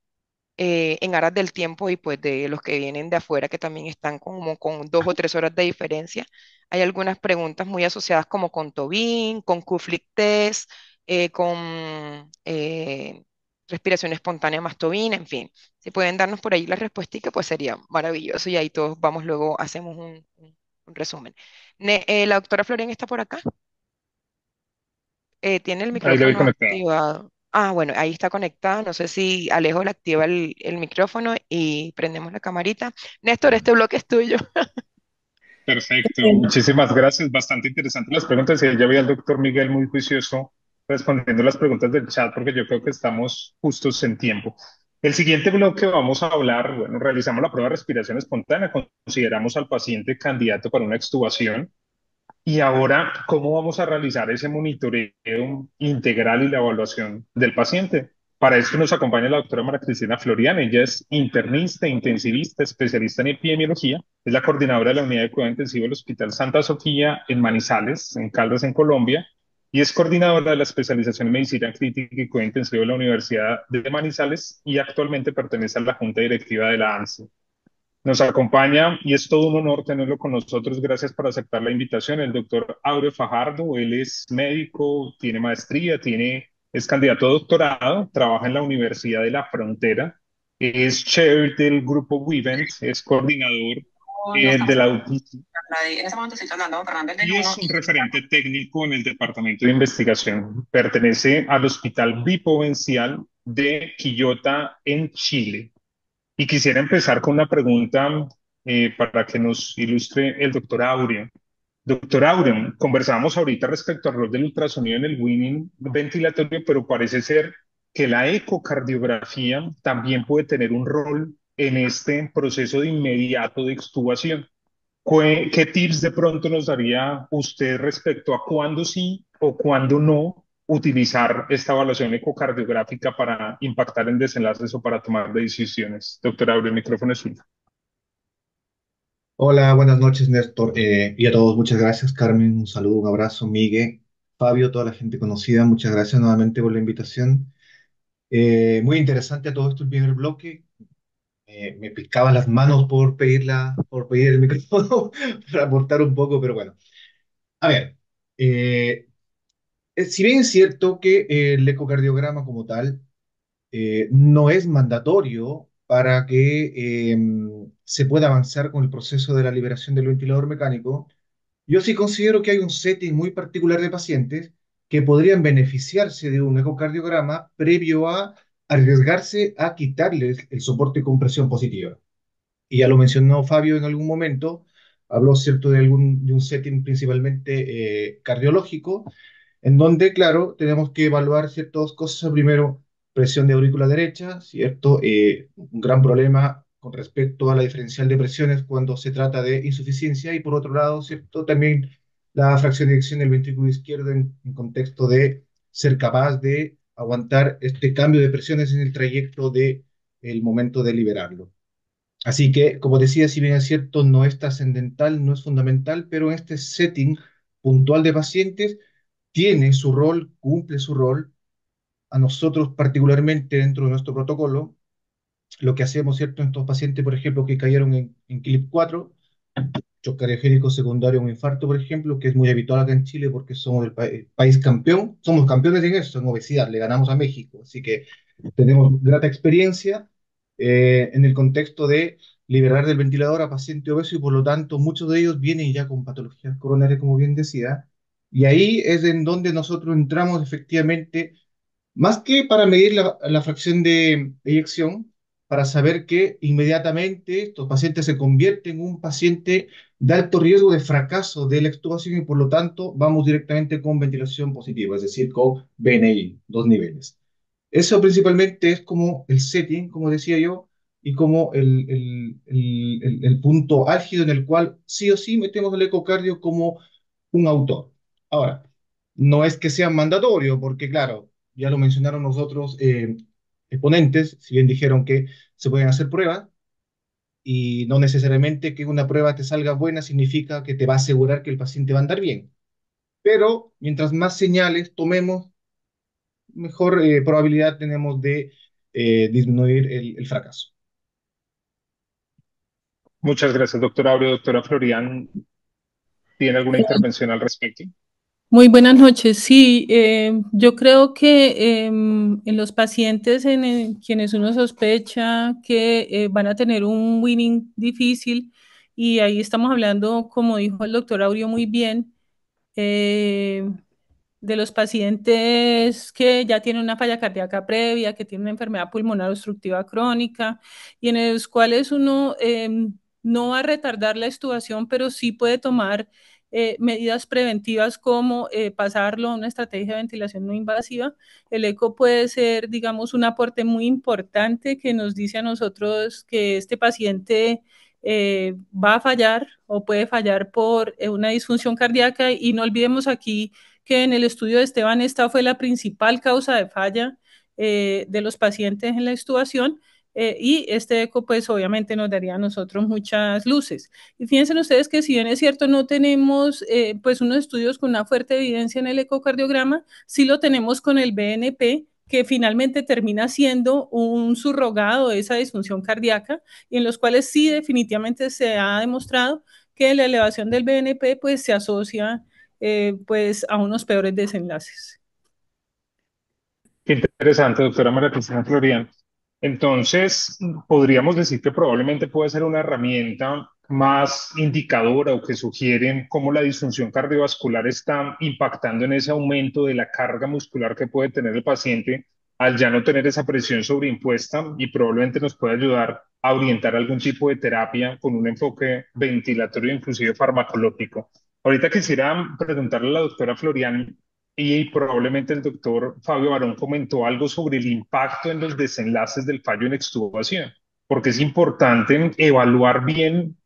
eh, en aras del tiempo y pues de los que vienen de afuera que también están como con dos o tres horas de diferencia. Hay algunas preguntas muy asociadas como con Tobin, con Kuflick test, eh, con eh, respiración espontánea más Tobin, en fin. Si pueden darnos por ahí la respuesta y que pues sería maravilloso y ahí todos vamos luego, hacemos un, resumen. la doctora Florian está por acá. tiene el micrófono activado. Ah, bueno, ahí está conectada. No sé si Alejo le activa el, micrófono y prendemos la camarita. Néstor, este bloque es tuyo. Perfecto, muchísimas gracias. Bastante interesante las preguntas. Y ya vi al doctor Miguel muy juicioso respondiendo las preguntas del chat porque yo creo que estamos justos en tiempo. El siguiente bloque vamos a hablar, bueno, realizamos la prueba de respiración espontánea, consideramos al paciente candidato para una extubación, y ahora, ¿cómo vamos a realizar ese monitoreo integral y la evaluación del paciente? Para esto nos acompaña la doctora María Cristina Floriana. Ella es internista, intensivista, especialista en epidemiología. Es la coordinadora de la unidad de cuidado intensivo del Hospital Santa Sofía en Manizales, en Caldas, en Colombia. Y es coordinadora de la especialización en medicina crítica y cuidado intensivo de la Universidad de Manizales. Y actualmente pertenece a la Junta Directiva de la ANSE nos acompaña y es todo un honor tenerlo con nosotros. Gracias por aceptar la invitación. El doctor Aure Fajardo, él es médico, tiene maestría, tiene, es candidato a doctorado, trabaja en la Universidad de la Frontera, es chair del grupo Wivent, es coordinador oh, eh, de la UTI. En este momento estoy hablando, Fernández de y es un referente técnico en el Departamento de Investigación. Pertenece al Hospital Bipovencial de Quillota en Chile. Y quisiera empezar con una pregunta eh, para que nos ilustre el doctor Aureo. Doctor Aureo, conversamos ahorita respecto al rol del ultrasonido en el winning ventilatorio, pero parece ser que la ecocardiografía también puede tener un rol en este proceso de inmediato de extubación. qué tips de pronto nos daría usted respecto a cuándo sí o cuándo no utilizar esta evaluación ecocardiográfica para impactar en desenlaces o para tomar decisiones. Doctor, abre el micrófono suyo. Hola, buenas noches, Néstor. Eh, y a todos, muchas gracias, Carmen. Un saludo, un abrazo, Miguel, Fabio, toda la gente conocida. Muchas gracias nuevamente por la invitación. Eh, muy interesante a todo esto el primer bloque. me picaban las manos por, pedirla, por pedir el micrófono para aportar un poco, pero bueno. A ver, eh, eh, si bien es cierto que el ecocardiograma como tal eh, no es mandatorio para que em, se pueda avanzar con el proceso de la liberación del ventilador mecánico, yo sí considero que hay un setting muy particular de pacientes que podrían beneficiarse de un ecocardiograma previo a arriesgarse a quitarles el soporte con presión positiva. Y ya lo mencionó Fabio en algún momento, habló cierto de, algún, de un setting principalmente eh, cardiológico, en donde, claro, tenemos que evaluar ciertas cosas. Primero, presión de aurícula derecha, ¿cierto? Eh, un gran problema con respecto a la diferencial de presiones cuando se trata de insuficiencia y por otro lado, ¿cierto? También la fracción de dirección del ventrículo izquierdo en, contexto de ser capaz de aguantar este cambio de presiones en el trayecto de el momento de liberarlo. Así que, como decía, si bien es cierto, no es trascendental, no es fundamental, pero en este setting puntual de pacientes tiene su rol, cumple su rol. A nosotros particularmente dentro de nuestro protocolo, lo que hacemos, ¿cierto? En estos pacientes, por ejemplo, que cayeron en, CLIP 4, choque cardiogénico secundario a un infarto, por ejemplo, que es muy habitual acá en Chile porque somos el, país campeón, somos campeones en eso, en obesidad, le ganamos a México, así que tenemos grata experiencia eh, en el contexto de liberar del ventilador a paciente obeso y por lo tanto muchos de ellos vienen ya con patologías coronarias, como bien decía, y ahí es en donde nosotros entramos efectivamente, más que para medir la, fracción de eyección, para saber que inmediatamente estos pacientes se convierten en un paciente de alto riesgo de fracaso de la extubación y por lo tanto vamos directamente con ventilación positiva, es decir, con BNI, dos niveles. Eso principalmente es como el setting, como decía yo, y como el, el, el, el punto álgido en el cual sí o sí metemos el ecocardio como un autor. Ahora, no es que sea mandatorio, porque claro, ya lo mencionaron los otros eh, exponentes, si bien dijeron que se pueden hacer pruebas, y no necesariamente que una prueba te salga buena significa que te va a asegurar que el paciente va a andar bien. Pero mientras más señales tomemos, mejor eh, probabilidad tenemos de eh, disminuir el, el fracaso. Muchas gracias, doctor Aureo. Doctora Florian, ¿tiene alguna intervención al respecto? Muy buenas noches. Sí, em, yo creo que em, en los pacientes en, quienes uno sospecha que eh, van a tener un winning difícil, y ahí estamos hablando, como dijo el doctor Aurio muy bien, eh, de los pacientes que ya tienen una falla cardíaca previa, que tienen una enfermedad pulmonar obstructiva crónica y en los cuales uno em, no va a retardar la estubación, pero sí puede tomar eh, medidas preventivas como eh, pasarlo a una estrategia de ventilación no invasiva. El eco puede ser, digamos, un aporte muy importante que nos dice a nosotros que este paciente eh, va a fallar o puede fallar por una disfunción cardíaca y no olvidemos aquí que en el estudio de Esteban esta fue la principal causa de falla de los pacientes en la extubación eh, y este eco pues obviamente nos daría a nosotros muchas luces. Y fíjense ustedes que si bien es cierto no tenemos eh, pues unos estudios con una fuerte evidencia en el ecocardiograma, sí lo tenemos con el BNP, que finalmente termina siendo un surrogado de esa disfunción cardíaca y en los cuales sí definitivamente se ha demostrado que la elevación del BNP pues se asocia eh, pues a unos peores desenlaces. Qué interesante, doctora María Cristina Florian. Entonces, podríamos decir que probablemente puede ser una herramienta más indicadora o que sugieren cómo la disfunción cardiovascular está impactando en ese aumento de la carga muscular que puede tener el paciente al ya no tener esa presión sobreimpuesta y probablemente nos puede ayudar a orientar algún tipo de terapia con un enfoque ventilatorio, e inclusive farmacológico. Ahorita quisiera preguntarle a la doctora Florian y probablemente el doctor Fabio Barón comentó algo sobre el impacto en los desenlaces del fallo en extubación, porque es importante evaluar bien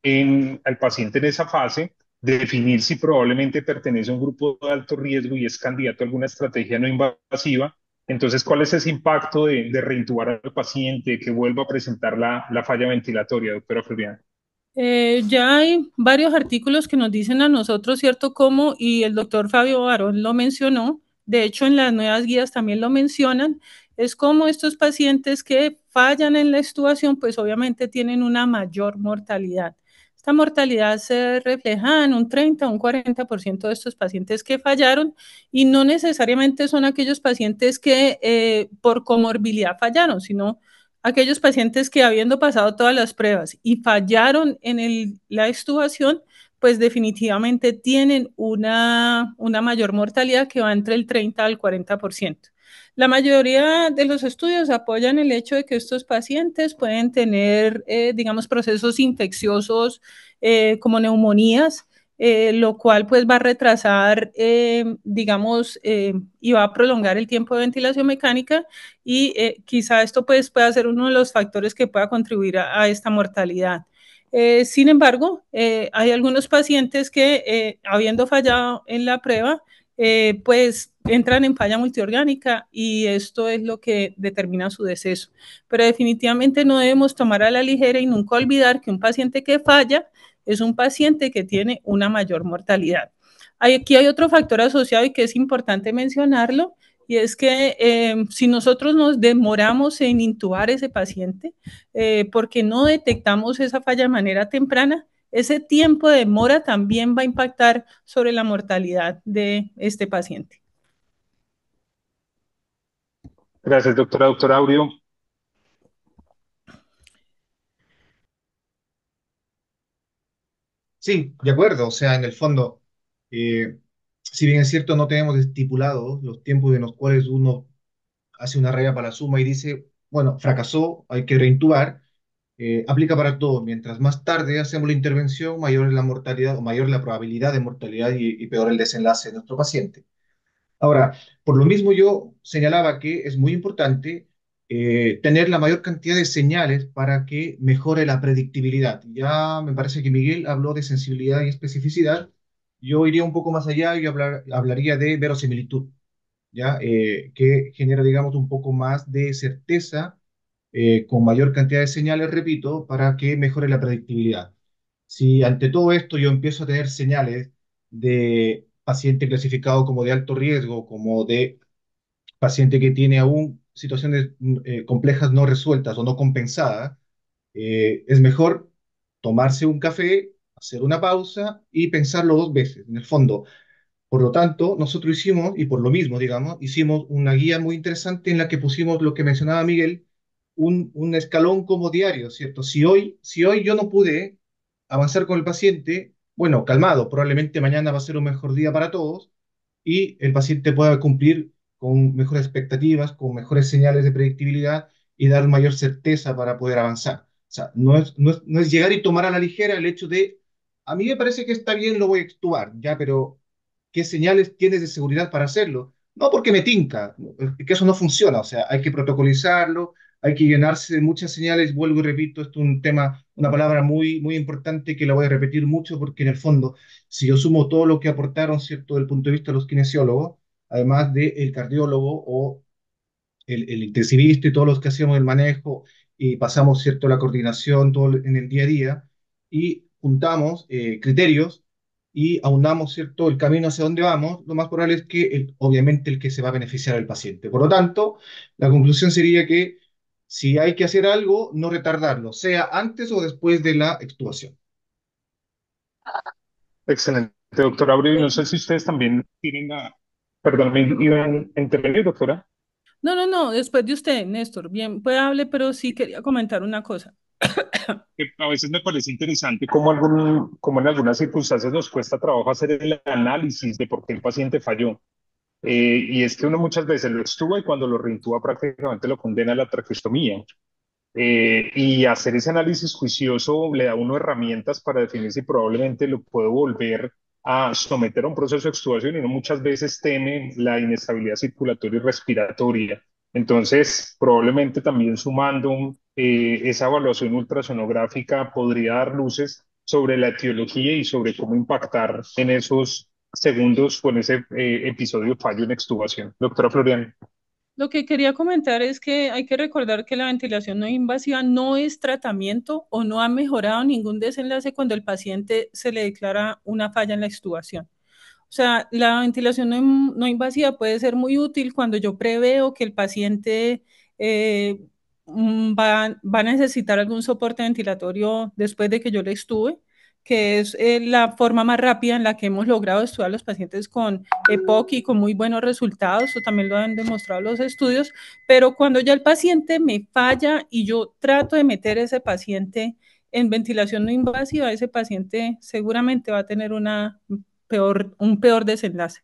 al paciente en esa fase, definir si probablemente pertenece a un grupo de alto riesgo y es candidato a alguna estrategia no invasiva. Entonces, ¿cuál es ese impacto de, reintubar al paciente que vuelva a presentar la, la falla ventilatoria, doctora Floriana? Eh, ya hay varios artículos que nos dicen a nosotros, ¿cierto?, cómo, y el doctor Fabio Barón lo mencionó, de hecho en las nuevas guías también lo mencionan, es como estos pacientes que fallan en la extubación pues obviamente tienen una mayor mortalidad. Esta mortalidad se refleja en un 30, un 40% de estos pacientes que fallaron y no necesariamente son aquellos pacientes que eh, por comorbilidad fallaron, sino aquellos pacientes que habiendo pasado todas las pruebas y fallaron en la extubación, pues definitivamente tienen una, mayor mortalidad que va entre el 30 al 40%. La mayoría de los estudios apoyan el hecho de que estos pacientes pueden tener, eh, digamos, procesos infecciosos eh, como neumonías, eh, lo cual pues va a retrasar, eh, digamos, eh, y va a prolongar el tiempo de ventilación mecánica y quizá esto pues pueda ser uno de los factores que pueda contribuir a, a esta mortalidad. sin embargo, hay algunos pacientes que, habiendo fallado en la prueba, pues entran en falla multiorgánica y esto es lo que determina su deceso. Pero definitivamente no debemos tomar a la ligera y nunca olvidar que un paciente que falla es un paciente que tiene una mayor mortalidad. Aquí hay otro factor asociado y que es importante mencionarlo, y es que eh, si nosotros nos demoramos en intubar ese paciente eh, porque no detectamos esa falla de manera temprana, ese tiempo de demora también va a impactar sobre la mortalidad de este paciente. Gracias, doctora. Doctora Aurio, Sí, de acuerdo. O sea, en el fondo, eh, si bien es cierto, no tenemos estipulados los tiempos en los cuales uno hace una regla para la suma y dice, bueno, fracasó, hay que reintubar, eh, aplica para todo. Mientras más tarde hacemos la intervención, mayor es la mortalidad o mayor es la probabilidad de mortalidad y peor el desenlace de nuestro paciente. Ahora, por lo mismo yo señalaba que es muy importante eh, tener la mayor cantidad de señales para que mejore la predictibilidad. Ya me parece que Miguel habló de sensibilidad y especificidad. Yo iría un poco más allá y hablaría de verosimilitud, ¿ya? Eh, que genera, digamos, un poco más de certeza eh, con mayor cantidad de señales, repito, para que mejore la predictibilidad. Si ante todo esto yo empiezo a tener señales de paciente clasificado como de alto riesgo, como de paciente que tiene aún situaciones mm, eh, complejas no resueltas o no compensadas, eh, es mejor tomarse un café, hacer una pausa y pensarlo dos veces, en el fondo. Por lo tanto, nosotros hicimos, y por lo mismo, digamos, hicimos una guía muy interesante en la que pusimos lo que mencionaba Miguel, un, un escalón como diario, ¿cierto? Si hoy, si hoy yo no pude avanzar con el paciente, bueno, calmado, probablemente mañana va a ser un mejor día para todos y el paciente pueda cumplir con mejores expectativas, con mejores señales de predictibilidad y dar mayor certeza para poder avanzar. O sea, no es, no es, llegar y tomar a la ligera el hecho de, a mí me parece que está bien, lo voy a actuar, ya, pero ¿qué señales tienes de seguridad para hacerlo? No porque me tinca, que eso no funciona, o sea, hay que protocolizarlo, hay que llenarse de muchas señales, vuelvo y repito, esto es un tema, una palabra muy, muy importante que la voy a repetir mucho porque en el fondo, si yo sumo todo lo que aportaron, ¿cierto?, del punto de vista de los kinesiólogos, además del el cardiólogo o el, el, intensivista y todos los que hacemos el manejo y pasamos, ¿cierto?, la coordinación todo en el día a día y juntamos eh, criterios y aunamos, ¿cierto?, el camino hacia donde vamos, lo más probable es que, obviamente, el que se va a beneficiar el paciente. Por lo tanto, la conclusión sería que si hay que hacer algo, no retardarlo, sea antes o después de la actuación. Excelente, doctor Abreu. No sé si ustedes también tienen a, Perdón, me iban a intervenir, doctora. No, no, no, después de usted, Néstor. Bien, puede hablar, pero sí quería comentar una cosa. A veces me parece interesante cómo, en algunas circunstancias nos cuesta trabajo hacer el análisis de por qué el paciente falló. Eh, y es que uno muchas veces lo estuvo y cuando lo reintuba prácticamente lo condena a la traqueostomía. Eh, y hacer ese análisis juicioso le da a uno herramientas para definir si probablemente lo puedo volver a someter a un proceso de extubación y muchas veces temen la inestabilidad circulatoria y respiratoria. Entonces, probablemente también sumando eh, esa evaluación ultrasonográfica podría dar luces sobre la etiología y sobre cómo impactar en esos segundos con ese eh, episodio fallo en extubación. Doctora Florian. Lo que quería comentar es que hay que recordar que la ventilación no invasiva no es tratamiento o no ha mejorado ningún desenlace cuando el paciente se le declara una falla en la extubación. O sea, la ventilación no, invasiva puede ser muy útil cuando yo preveo que el paciente eh, mm, va, va, a necesitar algún soporte ventilatorio después de que yo le estuve que es eh, la forma más rápida en la que hemos logrado estudiar a los pacientes con EPOC y con muy buenos resultados, o también lo han demostrado los estudios, pero cuando ya el paciente me falla y yo trato de meter ese paciente en ventilación no invasiva, ese paciente seguramente va a tener una peor, un peor desenlace.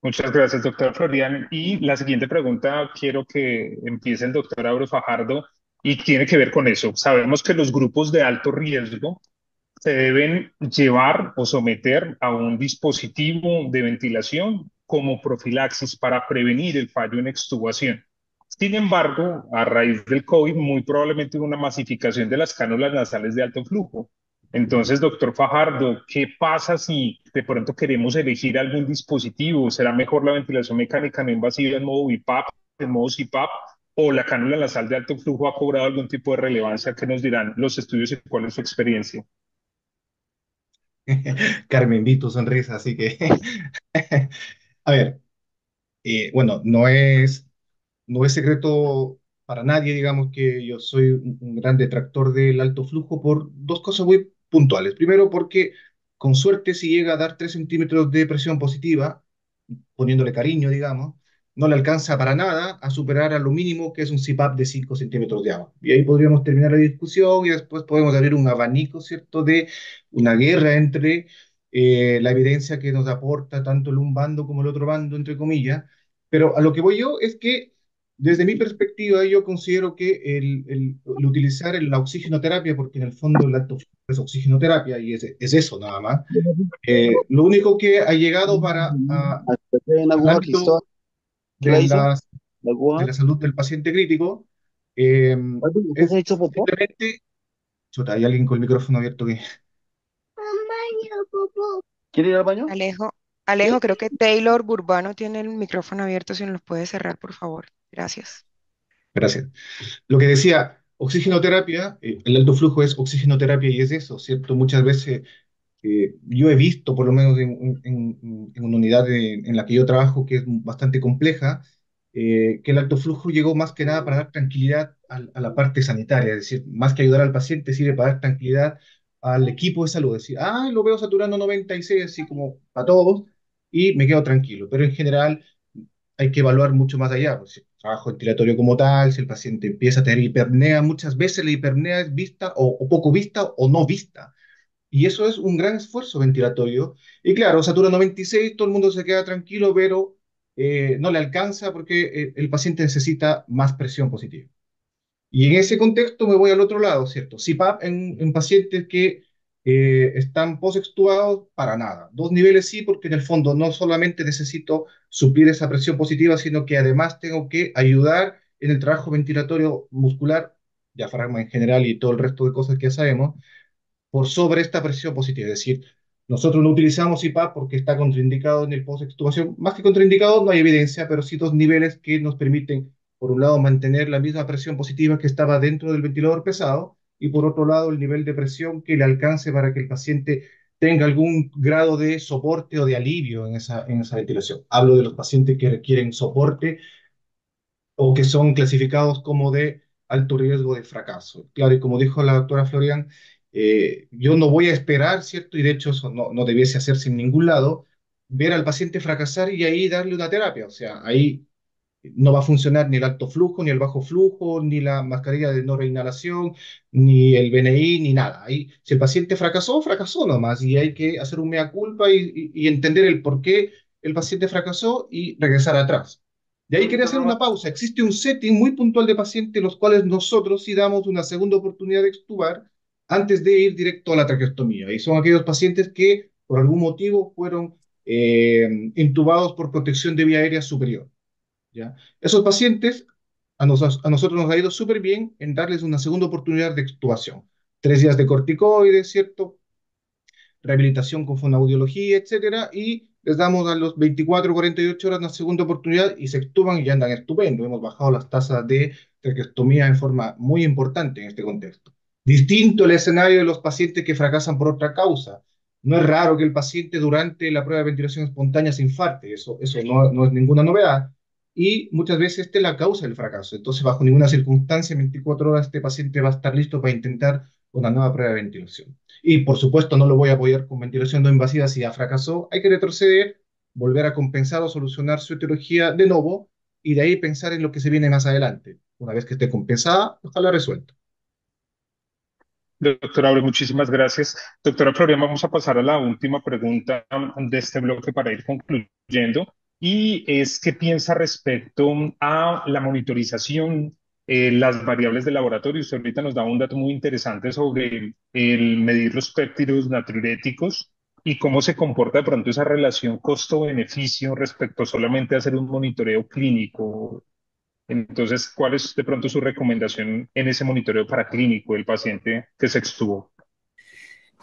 Muchas gracias, doctor Florian. Y la siguiente pregunta quiero que empiece el doctor Auro Fajardo y tiene que ver con eso. Sabemos que los grupos de alto riesgo se deben llevar o someter a un dispositivo de ventilación como profilaxis para prevenir el fallo en extubación. Sin embargo, a raíz del COVID, muy probablemente una masificación de las cánulas nasales de alto flujo. Entonces, doctor Fajardo, ¿qué pasa si de pronto queremos elegir algún dispositivo? ¿Será mejor la ventilación mecánica no invasiva en modo BIPAP, en modo CIPAP? o la cánula en la sal de alto flujo ha cobrado algún tipo de relevancia? ¿Qué nos dirán los estudios y cuál es su experiencia? Carmen, vi tu sonrisa, así que... a ver, eh, bueno, no es, no es secreto para nadie, digamos, que yo soy un gran detractor del alto flujo por dos cosas muy puntuales. Primero, porque con suerte si llega a dar 3 centímetros de presión positiva, poniéndole cariño, digamos, no le alcanza para nada a superar a lo mínimo que es un CIPAP de 5 centímetros de agua. Y ahí podríamos terminar la discusión y después podemos abrir un abanico, ¿cierto?, de una guerra entre eh, la evidencia que nos aporta tanto el un bando como el otro bando, entre comillas. Pero a lo que voy yo es que desde mi perspectiva, yo considero que el, utilizar la oxigenoterapia, porque en el fondo el acto es oxigenoterapia y es, eso nada más, eh, lo único que ha llegado para de, la, salud del paciente crítico. Em, es, hecho popó? hay alguien con el micrófono abierto que. ¿Quiere ir al baño? Alejo, Alejo, creo que Taylor Burbano tiene el micrófono abierto, si nos lo puede cerrar, por favor. Gracias. Gracias. Lo que decía, oxigenoterapia, eh, el alto flujo es oxigenoterapia y es eso, ¿cierto? Muchas veces yo he visto, por lo menos en, una unidad en la que yo trabajo, que es bastante compleja, eh, que el alto flujo llegó más que nada para dar tranquilidad a, la parte sanitaria, es decir, más que ayudar al paciente, sirve para dar tranquilidad al equipo de salud, es decir, ah, lo veo saturando 96, así como a todos, y me quedo tranquilo, pero en general hay que evaluar mucho más allá, pues, trabajo ventilatorio como tal, si el paciente empieza a tener hipernea, muchas veces la hipernea es vista o poco vista o no vista, y eso es un gran esfuerzo ventilatorio. Y claro, satura 96, todo el mundo se queda tranquilo, pero eh, no le alcanza porque eh, el paciente necesita más presión positiva. Y en ese contexto me voy al otro lado, ¿cierto? Si en, en pacientes que eh, están están postextuados para nada. Dos niveles sí, porque en el fondo no solamente necesito suplir esa presión positiva, sino que además tengo que ayudar en el trabajo ventilatorio muscular, diafragma en general y todo el resto de cosas que ya sabemos, por sobre esta presión positiva. Es decir, nosotros no utilizamos IPAP porque está contraindicado en el post-extubación. Más que contraindicado, no hay evidencia, pero sí dos niveles que nos permiten, por un lado, mantener la misma presión positiva que estaba dentro del ventilador pesado y, por otro lado, el nivel de presión que le alcance para que el paciente tenga algún grado de soporte o de alivio en esa, en esa ventilación. Hablo de los pacientes que requieren soporte o que son clasificados como de alto riesgo de fracaso. Claro, y como dijo la doctora Florian, eh, yo no voy a esperar, ¿cierto? Y de hecho eso no, no debiese hacerse en ningún lado, ver al paciente fracasar y ahí darle una terapia. O sea, ahí no va a funcionar ni el alto flujo, ni el bajo flujo, ni la mascarilla de no reinhalación, ni el BNI, ni nada. Ahí, si el paciente fracasó, fracasó nomás y hay que hacer un mea culpa y, entender el por qué el paciente fracasó y regresar atrás. De ahí quería hacer una pausa. Existe un setting muy puntual de pacientes los cuales nosotros si damos una segunda oportunidad de extubar antes de ir directo a la traqueostomía. Y son aquellos pacientes que por algún motivo fueron eh, intubados por protección de vía aérea superior. ¿ya? Esos pacientes a, nosotros nos ha ido súper bien en darles una segunda oportunidad de extubación. Tres días de corticoides, ¿cierto? Rehabilitación con fonoaudiología, etcétera, y les damos a los 24 48 horas una segunda oportunidad y se extuban y ya andan estupendo. Hemos bajado las tasas de traqueostomía en forma muy importante en este contexto. Distinto el escenario de los pacientes que fracasan por otra causa. No es raro que el paciente durante la prueba de ventilación espontánea se infarte, eso, no, es ninguna novedad. Y muchas veces esta es la causa del fracaso. Entonces, bajo ninguna circunstancia, en 24 horas, este paciente va a estar listo para intentar una nueva prueba de ventilación. Y por supuesto, no lo voy a apoyar con ventilación no invasiva si ya fracasó. Hay que retroceder, volver a compensar o solucionar su etiología de nuevo y de ahí pensar en lo que se viene más adelante. Una vez que esté compensada, ojalá resuelto. Doctora Aure, muchísimas gracias. Doctora Florian, vamos a pasar a la última pregunta de este bloque para ir concluyendo. Y es qué piensa respecto a la monitorización, eh, las variables de laboratorio. Usted ahorita nos da un dato muy interesante sobre el medir los péptidos natriuréticos y cómo se comporta de pronto esa relación costo-beneficio respecto solamente a hacer un monitoreo clínico, entonces, ¿cuál es de pronto su recomendación en ese monitoreo paraclínico del paciente que se extubó?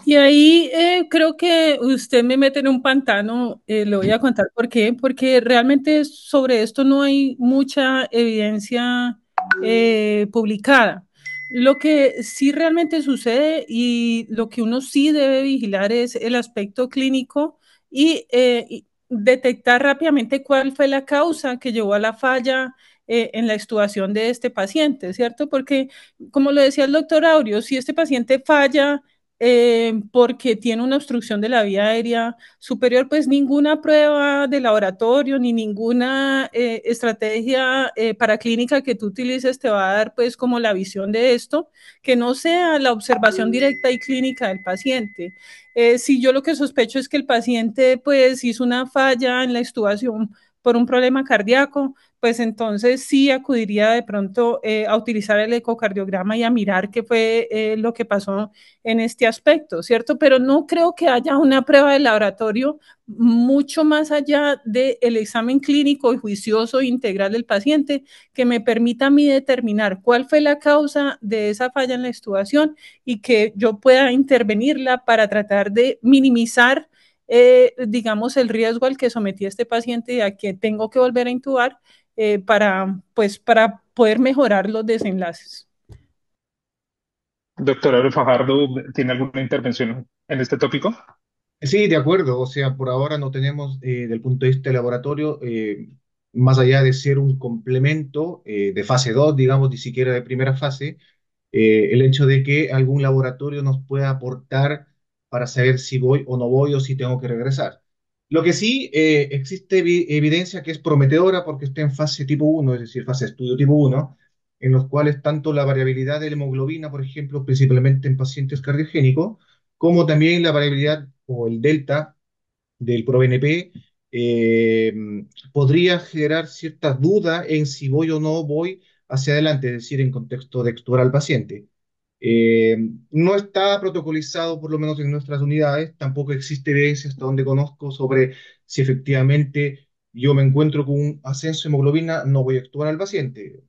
Y ahí eh, creo que usted me mete en un pantano, eh, le voy a contar por qué, porque realmente sobre esto no hay mucha evidencia eh, publicada. Lo que sí realmente sucede y lo que uno sí debe vigilar es el aspecto clínico y, y detectar rápidamente cuál fue la causa que llevó a la falla eh, en la extubación de este paciente, ¿cierto? Porque, como lo decía el doctor Aureo, si este paciente falla eh, porque tiene una obstrucción de la vía aérea superior, pues ninguna prueba de laboratorio ni ninguna eh, estrategia paraclínica que tú utilices te va a dar pues como la visión de esto, que no sea la observación directa y clínica del paciente. si yo lo que sospecho es que el paciente pues hizo una falla en la extubación, por un problema cardíaco, pues entonces sí acudiría de pronto eh, a utilizar el ecocardiograma y a mirar qué fue eh, lo que pasó en este aspecto, ¿cierto? Pero no creo que haya una prueba de laboratorio mucho más allá del examen clínico y juicioso integral del paciente que me permita a mí determinar cuál fue la causa de esa falla en la estuvación y que yo pueda intervenirla para tratar de minimizar eh, digamos, el riesgo al que sometí a este paciente y a que tengo que volver a intubar eh, para, pues, para poder mejorar los desenlaces. Doctor Fajardo, ¿tiene alguna intervención en este tópico? Sí, de acuerdo. O sea, por ahora no tenemos, eh, del punto de vista del laboratorio, más allá de ser un complemento de fase 2, digamos, ni siquiera de primera fase, el hecho de que algún laboratorio nos pueda aportar para saber si voy o no voy o si tengo que regresar. Lo que sí eh, existe evidencia que es prometedora porque está en fase tipo 1, es decir, fase estudio tipo 1, en los cuales tanto la variabilidad de la hemoglobina, por ejemplo, principalmente en pacientes cardiogénicos, como también la variabilidad o el delta del ProBNP, eh, podría generar cierta duda en si voy o no voy hacia adelante, es decir, en contexto de al paciente. Eh, no está protocolizado, por lo menos en nuestras unidades, tampoco existe evidencia hasta donde conozco sobre si efectivamente yo me encuentro con un ascenso de hemoglobina, no voy a actuar al paciente.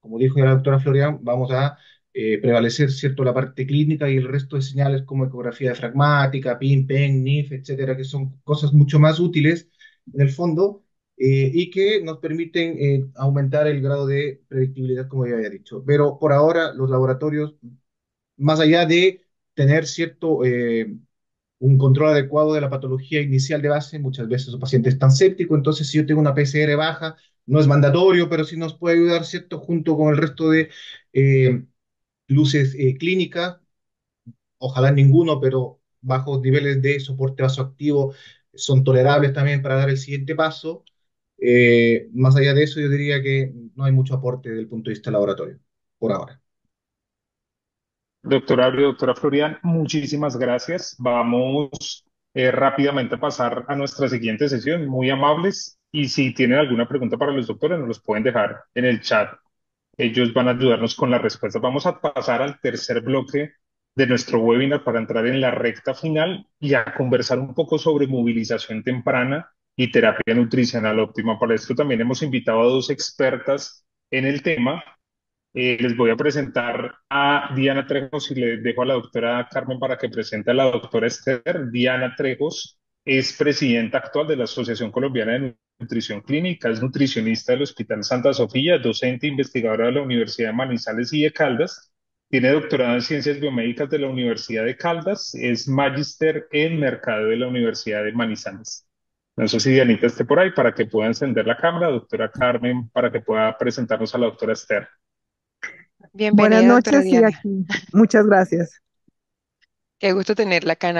Como dijo ya la doctora Florian, vamos a eh, prevalecer cierto la parte clínica y el resto de señales como ecografía fragmática, PIN, PEN, NIF, etcétera, que son cosas mucho más útiles en el fondo eh, y que nos permiten aumentar el grado de predictibilidad, como ya había dicho. Pero por ahora los laboratorios más allá de tener cierto eh, un control adecuado de la patología inicial de base, muchas veces paciente es tan séptico entonces si yo tengo una PCR baja, no es mandatorio, pero sí nos puede ayudar, ¿cierto?, junto con el resto de eh, luces eh, clínicas, ojalá ninguno, pero bajos niveles de soporte vasoactivo son tolerables también para dar el siguiente paso. más allá de eso, yo diría que no hay mucho aporte desde el punto de vista laboratorio, por ahora. Doctora doctora Florian, muchísimas gracias. Vamos eh, rápidamente a pasar a nuestra siguiente sesión. Muy amables. Y si tienen alguna pregunta para los doctores, nos los pueden dejar en el chat. Ellos van a ayudarnos con la respuesta. Vamos a pasar al tercer bloque de nuestro webinar para entrar en la recta final y a conversar un poco sobre movilización temprana y terapia nutricional óptima. Para esto también hemos invitado a dos expertas en el tema eh, les voy a presentar a Diana Trejos y le dejo a la doctora Carmen para que presente a la doctora Esther. Diana Trejos es presidenta actual de la Asociación Colombiana de Nutrición Clínica, es nutricionista del Hospital Santa Sofía, docente e investigadora de la Universidad de Manizales y de Caldas. Tiene doctorado en Ciencias Biomédicas de la Universidad de Caldas, es magíster en Mercado de la Universidad de Manizales. No sé si Dianita esté por ahí para que pueda encender la cámara, doctora Carmen, para que pueda presentarnos a la doctora Esther. Buenas noches y aquí. Muchas gracias. Qué gusto tenerla acá,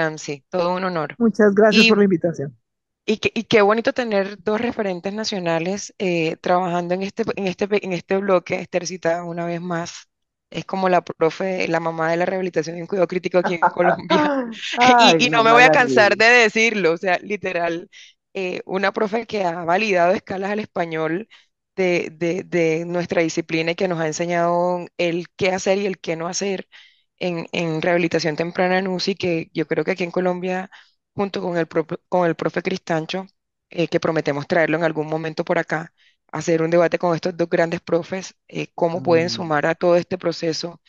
Todo un honor. Muchas gracias por la invitación. Y, qué bonito tener dos referentes nacionales eh, trabajando en este, en este, en este bloque, Estercita, una vez más. Es como la profe, la mamá de la rehabilitación en cuidado crítico aquí en Colombia. y, no me voy a cansar de decirlo, o sea, literal, eh, una profe que ha validado escalas al español de, nuestra disciplina y que nos ha enseñado el qué hacer y el qué no hacer en, rehabilitación temprana en UCI, que yo creo que aquí en Colombia, junto con el, con el profe Cristancho, eh, que prometemos traerlo en algún momento por acá, hacer un debate con estos dos grandes profes, eh, cómo pueden mm. sumar a todo este proceso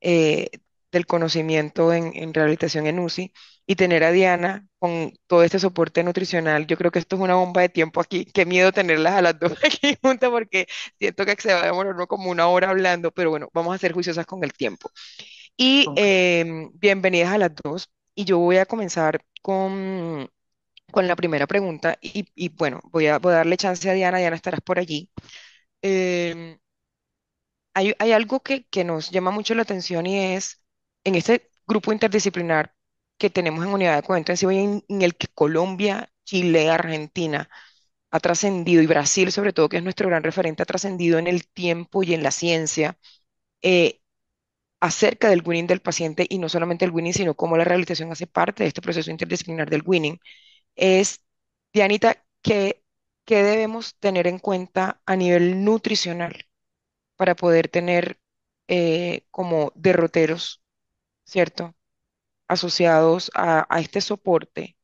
eh, del conocimiento en, en rehabilitación en UCI y tener a Diana con todo este soporte nutricional, yo creo que esto es una bomba de tiempo aquí. Qué miedo tenerlas a las dos aquí juntas porque siento que se va a demorar como una hora hablando, pero bueno, vamos a ser juiciosas con el tiempo. Y em, bienvenidas a las dos. Y yo voy a comenzar con, la primera pregunta y, bueno, voy a, darle chance a Diana. Diana, estarás por allí. Em, hay, algo que, que nos llama mucho la atención y es en este grupo interdisciplinar que tenemos en unidad de cuenta en, en el que Colombia, Chile, Argentina ha trascendido y Brasil, sobre todo, que es nuestro gran referente, ha trascendido en el tiempo y en la ciencia eh, acerca del winning del paciente y no solamente el winning, sino cómo la rehabilitación hace parte de este proceso interdisciplinar del winning. Es, Dianita, ¿qué, qué debemos tener en cuenta a nivel nutricional para poder tener eh, como derroteros, ¿cierto? asociados a, este soporte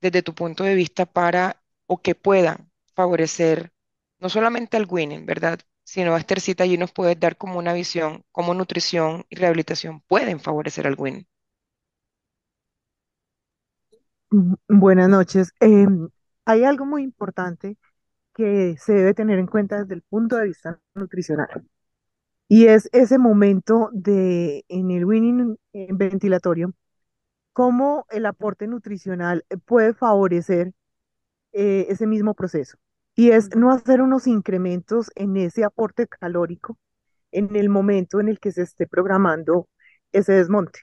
desde tu punto de vista para o que puedan favorecer no solamente al winning, ¿verdad? Sino a cita y nos puedes dar como una visión, cómo nutrición y rehabilitación pueden favorecer al winning. Mm, buenas noches. Em, hay algo muy importante que se debe tener en cuenta desde el punto de vista nutricional. Y es ese momento de, en el winning ventilatorio, cómo el aporte nutricional puede favorecer eh, ese mismo proceso. Y es no hacer unos incrementos en ese aporte calórico en el momento en el que se esté programando ese desmonte,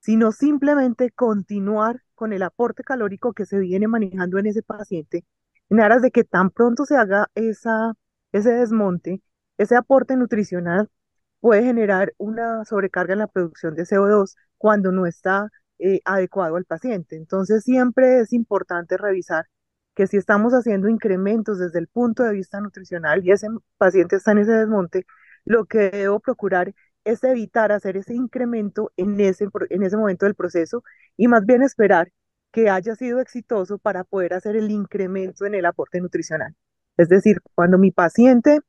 sino simplemente continuar con el aporte calórico que se viene manejando en ese paciente en aras de que tan pronto se haga esa, ese desmonte, ese aporte nutricional puede generar una sobrecarga en la producción de CO2 cuando no está eh, adecuado al paciente. Entonces siempre es importante revisar que si estamos haciendo incrementos desde el punto de vista nutricional y ese paciente está en ese desmonte, lo que debo procurar es evitar hacer ese incremento en ese, en ese momento del proceso y más bien esperar que haya sido exitoso para poder hacer el incremento en el aporte nutricional. Es decir, cuando mi paciente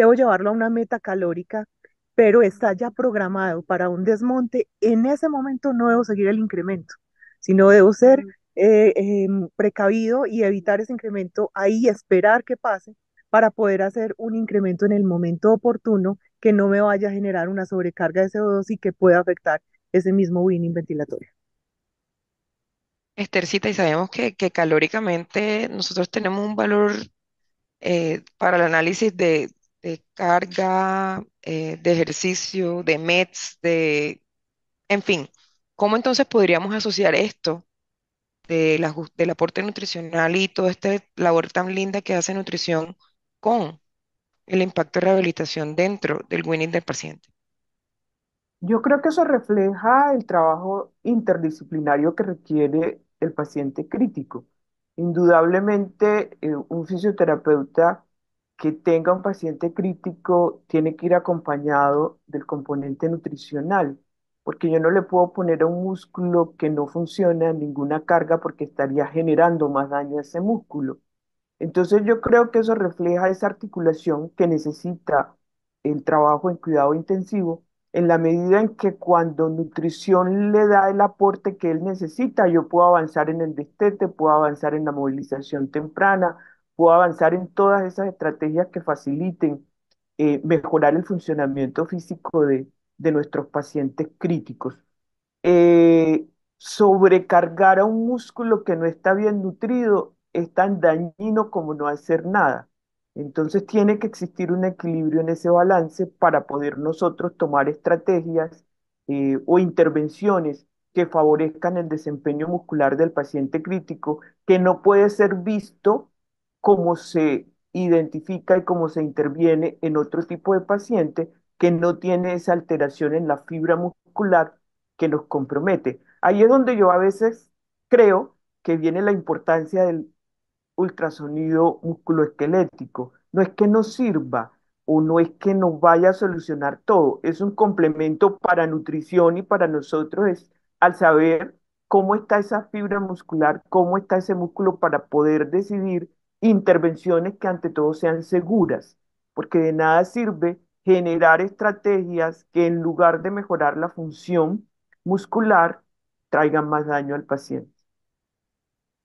debo llevarlo a una meta calórica, pero está ya programado para un desmonte, en ese momento no debo seguir el incremento, sino debo ser eh, em, precavido y evitar ese incremento ahí, esperar que pase para poder hacer un incremento en el momento oportuno que no me vaya a generar una sobrecarga de CO2 y que pueda afectar ese mismo winning ventilatorio. Estercita, y sabemos que, calóricamente nosotros tenemos un valor eh, para el análisis de de carga, eh, de ejercicio, de METs, de, en fin, ¿cómo entonces podríamos asociar esto de del aporte nutricional y toda esta labor tan linda que hace nutrición con el impacto de rehabilitación dentro del winning del paciente? Yo creo que eso refleja el trabajo interdisciplinario que requiere el paciente crítico. Indudablemente, eh, un fisioterapeuta que tenga un paciente crítico tiene que ir acompañado del componente nutricional, porque yo no le puedo poner a un músculo que no funciona ninguna carga porque estaría generando más daño a ese músculo. Entonces yo creo que eso refleja esa articulación que necesita el trabajo en cuidado intensivo en la medida en que cuando nutrición le da el aporte que él necesita, yo puedo avanzar en el destete, puedo avanzar en la movilización temprana, avanzar en todas esas estrategias que faciliten eh, mejorar el funcionamiento físico de, nuestros pacientes críticos. Eh, sobrecargar a un músculo que no está bien nutrido es tan dañino como no hacer nada. Entonces tiene que existir un equilibrio en ese balance para poder nosotros tomar estrategias eh, o intervenciones que favorezcan el desempeño muscular del paciente crítico, que no puede ser visto cómo se identifica y cómo se interviene en otro tipo de paciente que no tiene esa alteración en la fibra muscular que nos compromete. Ahí es donde yo a veces creo que viene la importancia del ultrasonido musculoesquelético. No es que nos sirva o no es que nos vaya a solucionar todo, es un complemento para nutrición y para nosotros es al saber cómo está esa fibra muscular, cómo está ese músculo para poder decidir intervenciones que ante todo sean seguras, porque de nada sirve generar estrategias que en lugar de mejorar la función muscular, traigan más daño al paciente.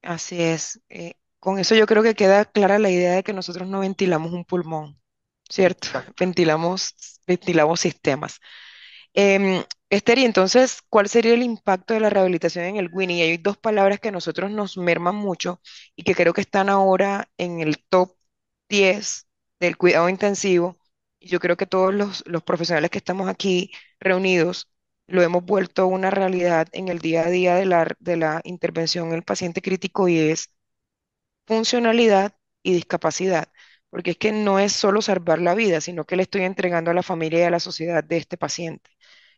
Así es. Eh, con eso yo creo que queda clara la idea de que nosotros no ventilamos un pulmón, ¿cierto? Ventilamos, ventilamos sistemas. Em, Esther, y entonces, ¿cuál sería el impacto de la rehabilitación en el Winnie? hay dos palabras que a nosotros nos merman mucho y que creo que están ahora en el top 10 del cuidado intensivo. yo creo que todos los, profesionales que estamos aquí reunidos lo hemos vuelto una realidad en el día a día de la, de la intervención en el paciente crítico y es funcionalidad y discapacidad, porque es que no es solo salvar la vida, sino que le estoy entregando a la familia y a la sociedad de este paciente.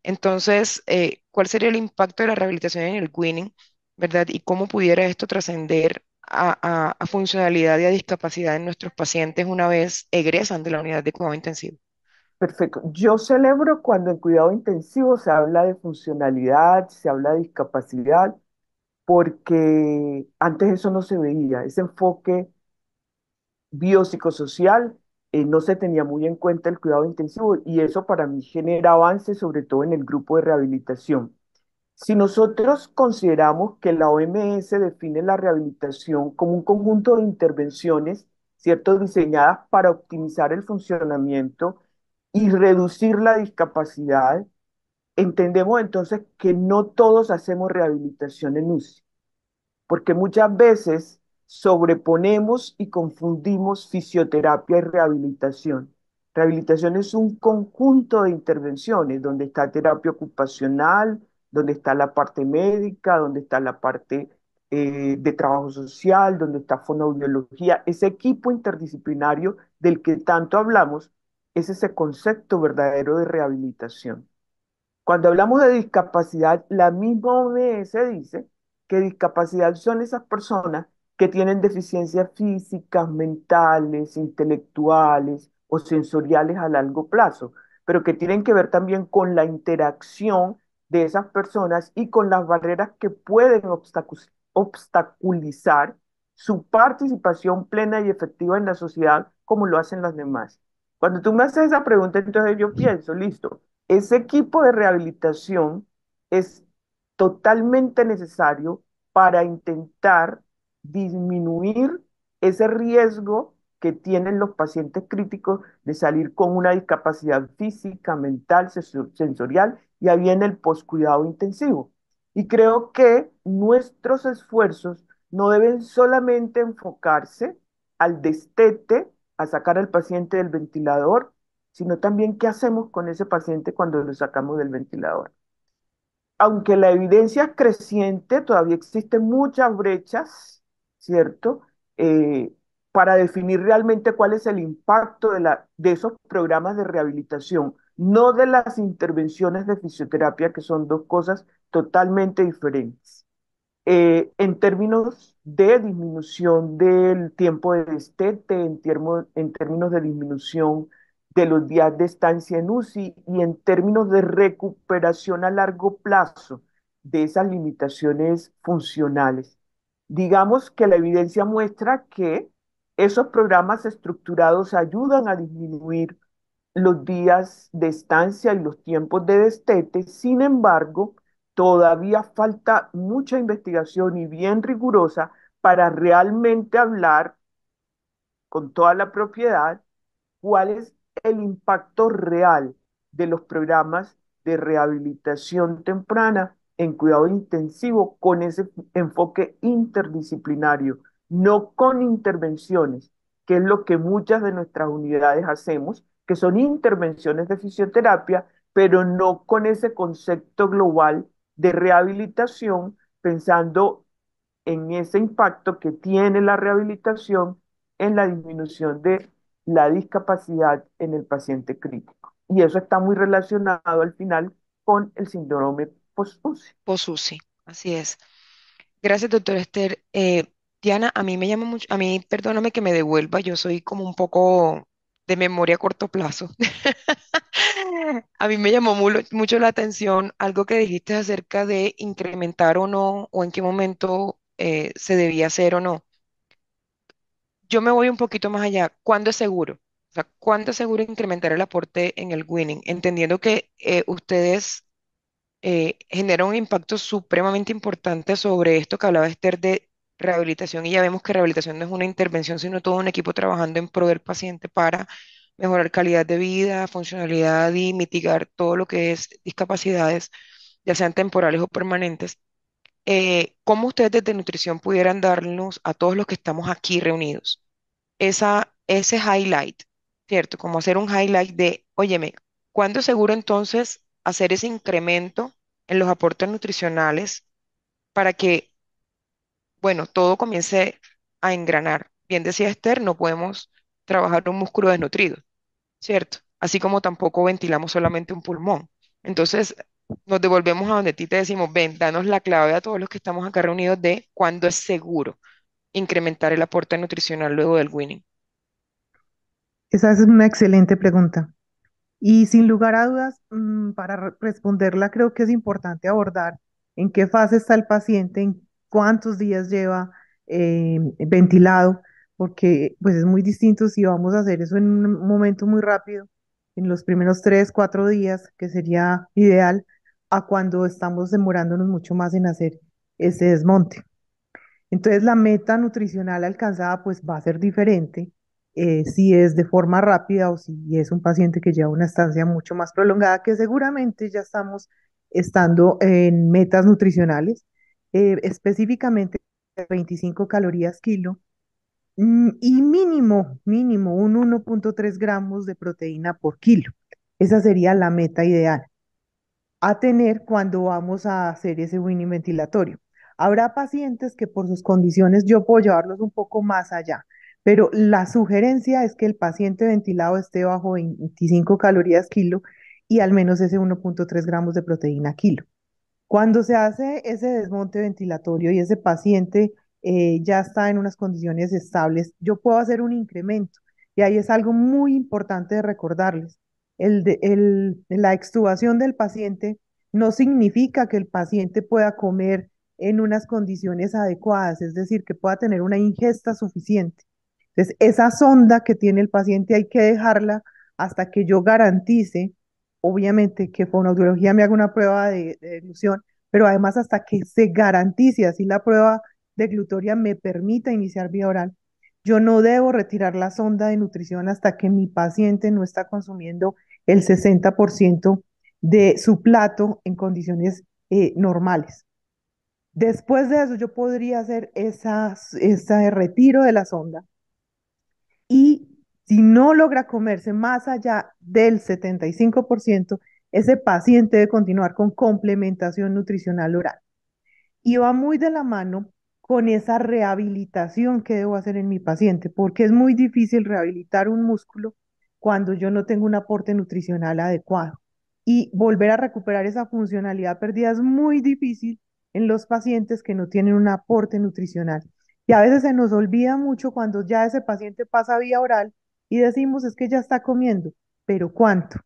Entonces, eh, ¿cuál sería el impacto de la rehabilitación en el winning, verdad? ¿Y cómo pudiera esto trascender a, a, funcionalidad y a discapacidad en nuestros pacientes una vez egresan de la unidad de cuidado intensivo? Perfecto. Yo celebro cuando en cuidado intensivo se habla de funcionalidad, se habla de discapacidad, porque antes eso no se veía, ese enfoque biopsicosocial eh, no se tenía muy en cuenta el cuidado intensivo y eso para mí genera avances, sobre todo en el grupo de rehabilitación. Si nosotros consideramos que la OMS define la rehabilitación como un conjunto de intervenciones, ¿cierto?, diseñadas para optimizar el funcionamiento y reducir la discapacidad, entendemos entonces que no todos hacemos rehabilitación en UCI, porque muchas veces sobreponemos y confundimos fisioterapia y rehabilitación. Rehabilitación es un conjunto de intervenciones donde está terapia ocupacional, donde está la parte médica, donde está la parte eh, de trabajo social, donde está fonoaudiología, ese equipo interdisciplinario del que tanto hablamos, es ese concepto verdadero de rehabilitación. Cuando hablamos de discapacidad, la misma OMS dice que discapacidad son esas personas que tienen deficiencias físicas, mentales, intelectuales o sensoriales a largo plazo, pero que tienen que ver también con la interacción de esas personas y con las barreras que pueden obstaculizar su participación plena y efectiva en la sociedad como lo hacen las demás. Cuando tú me haces esa pregunta, entonces yo pienso, listo, ese equipo de rehabilitación es totalmente necesario para intentar disminuir ese riesgo que tienen los pacientes críticos de salir con una discapacidad física, mental, sensorial, y ahí en el poscuidado intensivo. Y creo que nuestros esfuerzos no deben solamente enfocarse al destete, a sacar al paciente del ventilador, sino también qué hacemos con ese paciente cuando lo sacamos del ventilador. Aunque la evidencia es creciente, todavía existen muchas brechas eh, para definir realmente cuál es el impacto de, la, de esos programas de rehabilitación, no de las intervenciones de fisioterapia, que son dos cosas totalmente diferentes. Eh, en términos de disminución del tiempo de destete, en, en términos de disminución de los días de estancia en UCI y en términos de recuperación a largo plazo de esas limitaciones funcionales. Digamos que la evidencia muestra que esos programas estructurados ayudan a disminuir los días de estancia y los tiempos de destete. Sin embargo, todavía falta mucha investigación y bien rigurosa para realmente hablar con toda la propiedad cuál es el impacto real de los programas de rehabilitación temprana en cuidado intensivo con ese enfoque interdisciplinario, no con intervenciones, que es lo que muchas de nuestras unidades hacemos, que son intervenciones de fisioterapia, pero no con ese concepto global de rehabilitación, pensando en ese impacto que tiene la rehabilitación en la disminución de la discapacidad en el paciente crítico. Y eso está muy relacionado al final con el síndrome Posusi. Posusi, así es. Gracias, doctor Esther. Eh, Diana, a mí me llama mucho, a mí perdóname que me devuelva, yo soy como un poco de memoria a corto plazo. A mí me llamó mucho la atención algo que dijiste acerca de incrementar o no, o en qué momento eh, se debía hacer o no. Yo me voy un poquito más allá. ¿Cuándo es seguro? O sea, ¿cuándo es seguro incrementar el aporte en el winning? Entendiendo que eh, ustedes eh, genera un impacto supremamente importante sobre esto que hablaba Esther de rehabilitación y ya vemos que rehabilitación no es una intervención, sino todo un equipo trabajando en pro del paciente para mejorar calidad de vida, funcionalidad y mitigar todo lo que es discapacidades, ya sean temporales o permanentes. Eh, ¿Cómo ustedes desde nutrición pudieran darnos a todos los que estamos aquí reunidos esa, ese highlight, ¿cierto? Como hacer un highlight de, óyeme, ¿cuándo seguro entonces hacer ese incremento en los aportes nutricionales para que, bueno, todo comience a engranar. Bien decía Esther, no podemos trabajar un músculo desnutrido, ¿cierto? Así como tampoco ventilamos solamente un pulmón. Entonces, nos devolvemos a donde ti te decimos, ven, danos la clave a todos los que estamos acá reunidos de cuándo es seguro incrementar el aporte nutricional luego del winning. Esa es una excelente pregunta. Y sin lugar a dudas, mm, para responderla, creo que es importante abordar en qué fase está el paciente, en cuántos días lleva em, ventilado, porque pues es muy distinto si vamos a hacer eso en un momento muy rápido, en los primeros tres, cuatro días, que sería ideal, a cuando estamos demorándonos mucho más en hacer ese desmonte. Entonces la meta nutricional alcanzada pues va a ser diferente eh, si es de forma rápida o si es un paciente que lleva una estancia mucho más prolongada, que seguramente ya estamos estando en metas nutricionales, eh, específicamente 25 calorías kilo mm, y mínimo, mínimo un 1.3 gramos de proteína por kilo. Esa sería la meta ideal a tener cuando vamos a hacer ese winning ventilatorio. Habrá pacientes que por sus condiciones yo puedo llevarlos un poco más allá. Pero la sugerencia es que el paciente ventilado esté bajo 25 calorías kilo y al menos ese 1.3 gramos de proteína kilo. Cuando se hace ese desmonte ventilatorio y ese paciente eh, ya está en unas condiciones estables, yo puedo hacer un incremento. Y ahí es algo muy importante de recordarles. la extubación del paciente no significa que el paciente pueda comer en unas condiciones adecuadas, es decir, que pueda tener una ingesta suficiente. Entonces, esa sonda que tiene el paciente hay que dejarla hasta que yo garantice, obviamente, que audiología me haga una prueba de, ilusión, pero además hasta que se garantice, así la prueba de glutoria me permita iniciar vía oral. Yo no debo retirar la sonda de nutrición hasta que mi paciente no está consumiendo el 60% de su plato en condiciones eh, normales. Después de eso, yo podría hacer ese retiro de la sonda y si no logra comerse más allá del 75%, ese paciente debe continuar con complementación nutricional oral. Y va muy de la mano con esa rehabilitación que debo hacer en mi paciente, porque es muy difícil rehabilitar un músculo cuando yo no tengo un aporte nutricional adecuado. Y volver a recuperar esa funcionalidad perdida es muy difícil en los pacientes que no tienen un aporte nutricional y a veces se nos olvida mucho cuando ya ese paciente pasa vía oral y decimos es que ya está comiendo, pero ¿cuánto?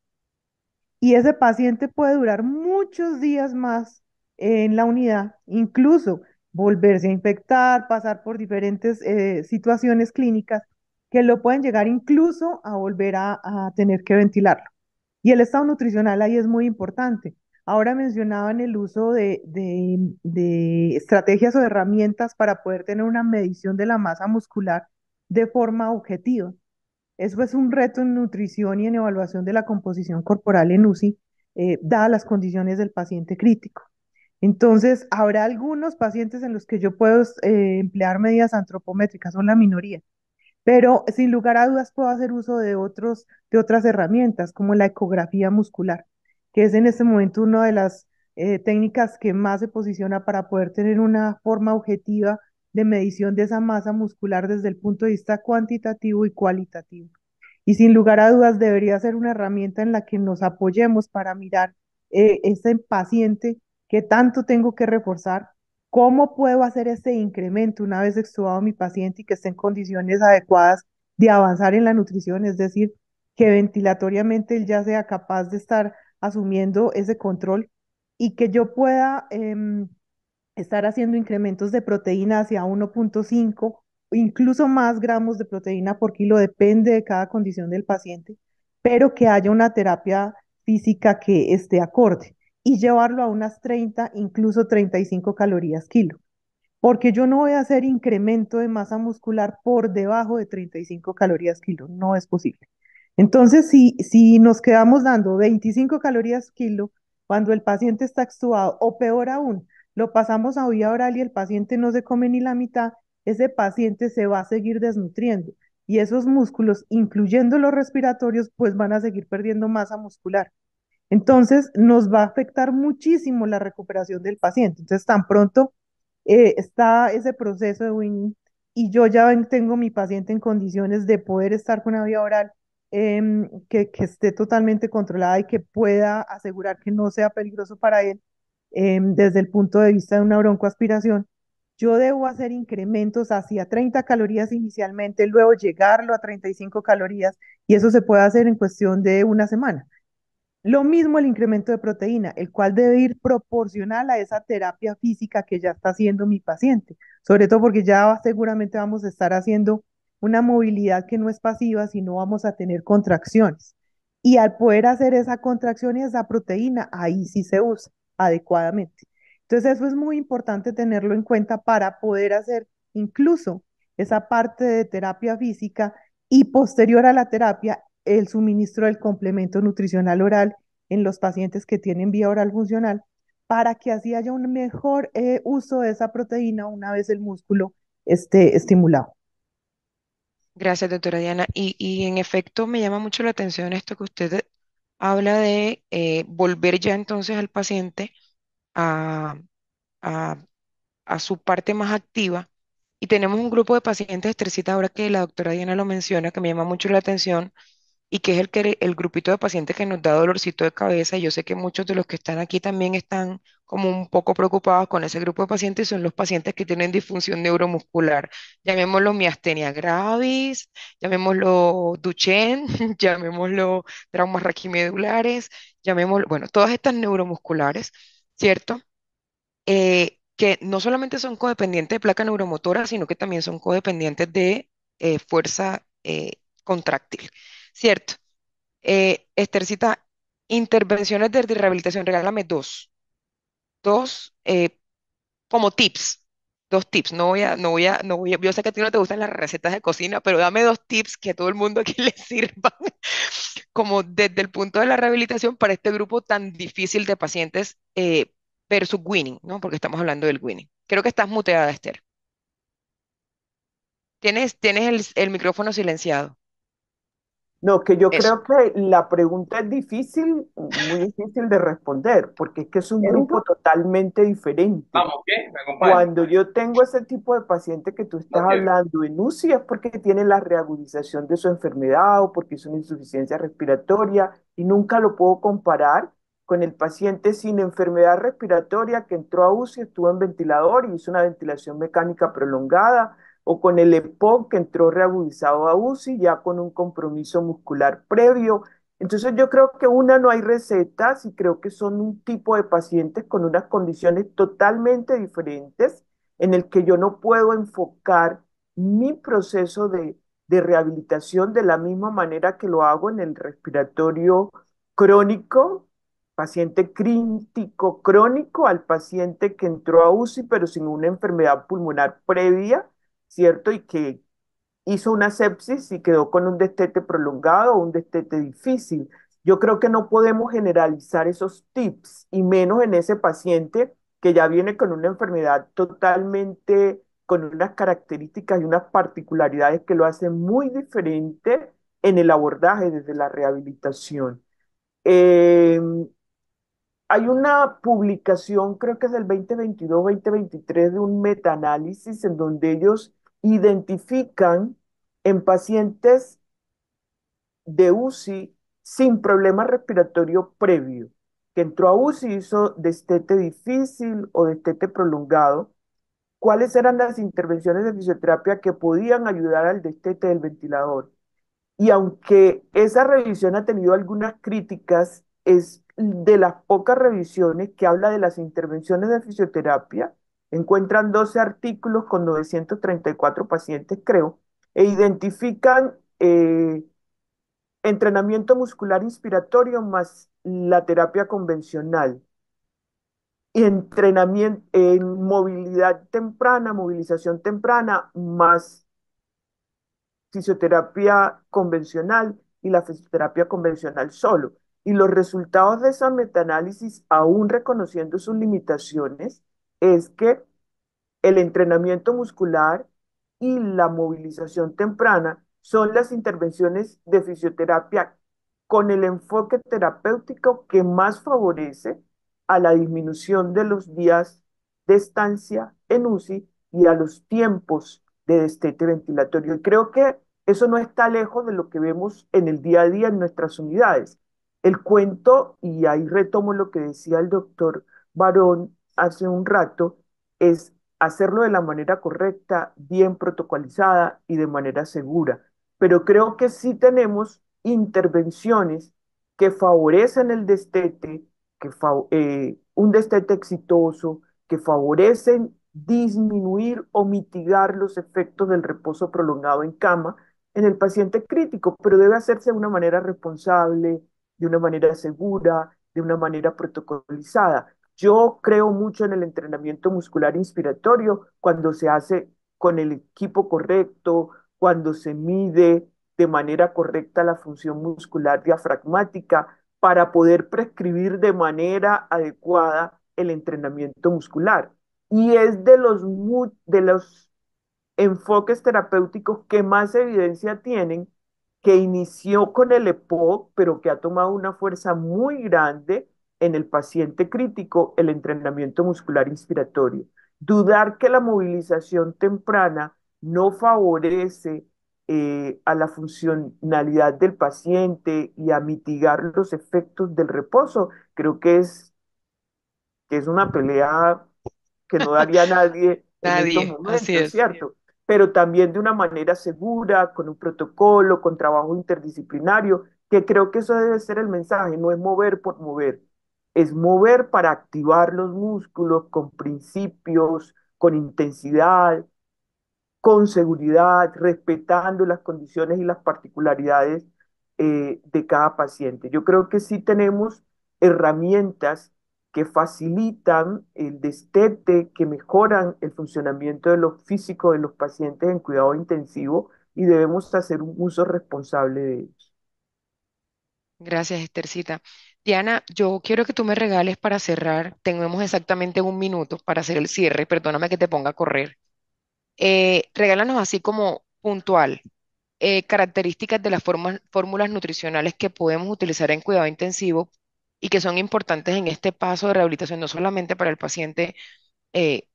Y ese paciente puede durar muchos días más en la unidad, incluso volverse a infectar, pasar por diferentes eh, situaciones clínicas que lo pueden llegar incluso a volver a, a tener que ventilarlo. Y el estado nutricional ahí es muy importante. Ahora mencionaban el uso de, estrategias o herramientas para poder tener una medición de la masa muscular de forma objetiva. Eso es un reto en nutrición y en evaluación de la composición corporal en UCI, eh, dadas las condiciones del paciente crítico. Entonces, habrá algunos pacientes en los que yo puedo eh, emplear medidas antropométricas, son la minoría, pero sin lugar a dudas puedo hacer uso de, otros, de otras herramientas como la ecografía muscular que es en este momento una de las eh, técnicas que más se posiciona para poder tener una forma objetiva de medición de esa masa muscular desde el punto de vista cuantitativo y cualitativo. Y sin lugar a dudas debería ser una herramienta en la que nos apoyemos para mirar eh, ese paciente que tanto tengo que reforzar, cómo puedo hacer ese incremento una vez extubado mi paciente y que esté en condiciones adecuadas de avanzar en la nutrición, es decir, que ventilatoriamente él ya sea capaz de estar asumiendo ese control y que yo pueda em, estar haciendo incrementos de proteína hacia 1.5 incluso más gramos de proteína por kilo, depende de cada condición del paciente, pero que haya una terapia física que esté acorde y llevarlo a unas 30, incluso 35 calorías kilo, porque yo no voy a hacer incremento de masa muscular por debajo de 35 calorías kilo, no es posible. Entonces, si, nos quedamos dando 25 calorías kilo cuando el paciente está extubado, o peor aún, lo pasamos a vía oral y el paciente no se come ni la mitad, ese paciente se va a seguir desnutriendo y esos músculos, incluyendo los respiratorios, pues van a seguir perdiendo masa muscular. Entonces, nos va a afectar muchísimo la recuperación del paciente. Entonces, tan pronto eh, está ese proceso de winning, y yo ya tengo mi paciente en condiciones de poder estar con la vía oral Em, que, esté totalmente controlada y que pueda asegurar que no sea peligroso para él em, desde el punto de vista de una broncoaspiración, yo debo hacer incrementos hacia 30 calorías inicialmente, luego llegarlo a 35 calorías y eso se puede hacer en cuestión de una semana. Lo mismo el incremento de proteína, el cual debe ir proporcional a esa terapia física que ya está haciendo mi paciente, sobre todo porque ya seguramente vamos a estar haciendo una movilidad que no es pasiva, sino vamos a tener contracciones. Y al poder hacer esa contracción y esa proteína, ahí sí se usa adecuadamente. Entonces eso es muy importante tenerlo en cuenta para poder hacer incluso esa parte de terapia física y posterior a la terapia el suministro del complemento nutricional oral en los pacientes que tienen vía oral funcional para que así haya un mejor eh, uso de esa proteína una vez el músculo esté estimulado. Gracias, doctora Diana. Y, y en efecto me llama mucho la atención esto que usted habla de eh, volver ya entonces al paciente a, a, a su parte más activa. Y tenemos un grupo de pacientes estresitas ahora que la doctora Diana lo menciona, que me llama mucho la atención, y que es el, el grupito de pacientes que nos da dolorcito de cabeza. Yo sé que muchos de los que están aquí también están como un poco preocupados con ese grupo de pacientes, son los pacientes que tienen disfunción neuromuscular. Llamémoslo miastenia gravis, llamémoslo Duchenne, llamémoslo traumas raquimedulares, llamémoslo, bueno, todas estas neuromusculares, ¿cierto? Eh, que no solamente son codependientes de placa neuromotora, sino que también son codependientes de eh, fuerza eh, contráctil. ¿cierto? Esther Estercita, intervenciones de rehabilitación, regálame dos. Dos eh, como tips, dos tips. No voy a, no voy a, no voy yo sé que a ti no te gustan las recetas de cocina, pero dame dos tips que a todo el mundo aquí le sirvan, como desde el punto de la rehabilitación para este grupo tan difícil de pacientes pero eh, versus winning, ¿no? Porque estamos hablando del winning. Creo que estás muteada, Esther. Tienes, tienes el micrófono silenciado. No, que yo creo que la pregunta es difícil, muy difícil de responder, porque es que es un grupo totalmente diferente. Vamos, ¿qué? Me Cuando yo tengo ese tipo de paciente que tú estás hablando en UCI es porque tiene la reagudización de su enfermedad o porque es una insuficiencia respiratoria y nunca lo puedo comparar con el paciente sin enfermedad respiratoria que entró a UCI, estuvo en ventilador y hizo una ventilación mecánica prolongada o con el EPOC que entró reabudizado a UCI, ya con un compromiso muscular previo. Entonces yo creo que una no hay recetas y creo que son un tipo de pacientes con unas condiciones totalmente diferentes en el que yo no puedo enfocar mi proceso de, de rehabilitación de la misma manera que lo hago en el respiratorio crónico, paciente crítico crónico, al paciente que entró a UCI pero sin una enfermedad pulmonar previa ¿cierto? Y que hizo una sepsis y quedó con un destete prolongado o un destete difícil. Yo creo que no podemos generalizar esos tips y menos en ese paciente que ya viene con una enfermedad totalmente con unas características y unas particularidades que lo hacen muy diferente en el abordaje desde la rehabilitación. Em, hay una publicación, creo que es del 2022-2023, de un metaanálisis en donde ellos identifican en pacientes de UCI sin problema respiratorio previo, que entró a UCI hizo destete difícil o destete prolongado, cuáles eran las intervenciones de fisioterapia que podían ayudar al destete del ventilador. Y aunque esa revisión ha tenido algunas críticas, es de las pocas revisiones que habla de las intervenciones de fisioterapia encuentran 12 artículos con 934 pacientes, creo, e identifican eh, entrenamiento muscular inspiratorio más la terapia convencional. Entrenamiento en movilidad temprana, movilización temprana, más fisioterapia convencional y la fisioterapia convencional solo. Y los resultados de esa metaanálisis, aún reconociendo sus limitaciones, es que el entrenamiento muscular y la movilización temprana son las intervenciones de fisioterapia con el enfoque terapéutico que más favorece a la disminución de los días de estancia en UCI y a los tiempos de destete ventilatorio. Y creo que eso no está lejos de lo que vemos en el día a día en nuestras unidades. El cuento, y ahí retomo lo que decía el doctor Barón, hace un rato es hacerlo de la manera correcta, bien protocolizada y de manera segura. Pero creo que sí tenemos intervenciones que favorecen el destete, eh, un destete exitoso, que favorecen disminuir o mitigar los efectos del reposo prolongado en cama en el paciente crítico, pero debe hacerse de una manera responsable, de una manera segura, de una manera protocolizada. Yo creo mucho en el entrenamiento muscular inspiratorio cuando se hace con el equipo correcto, cuando se mide de manera correcta la función muscular diafragmática para poder prescribir de manera adecuada el entrenamiento muscular. Y es de los, de los enfoques terapéuticos que más evidencia tienen, que inició con el EPOC, pero que ha tomado una fuerza muy grande en el paciente crítico el entrenamiento muscular inspiratorio. Dudar que la movilización temprana no favorece eh, a la funcionalidad del paciente y a mitigar los efectos del reposo, creo que es, que es una pelea que no daría a nadie, nadie es. ¿cierto? Pero también de una manera segura, con un protocolo, con trabajo interdisciplinario, que creo que eso debe ser el mensaje, no es mover por mover, es mover para activar los músculos con principios, con intensidad, con seguridad, respetando las condiciones y las particularidades eh, de cada paciente. Yo creo que sí tenemos herramientas que facilitan el destete, que mejoran el funcionamiento de los físicos de los pacientes en cuidado intensivo y debemos hacer un uso responsable de ellos. Gracias, Estercita. Diana, yo quiero que tú me regales para cerrar, tenemos exactamente un minuto para hacer el cierre, perdóname que te ponga a correr. Eh, regálanos así como puntual, eh, características de las fórmulas nutricionales que podemos utilizar en cuidado intensivo y que son importantes en este paso de rehabilitación, no solamente para el paciente eh,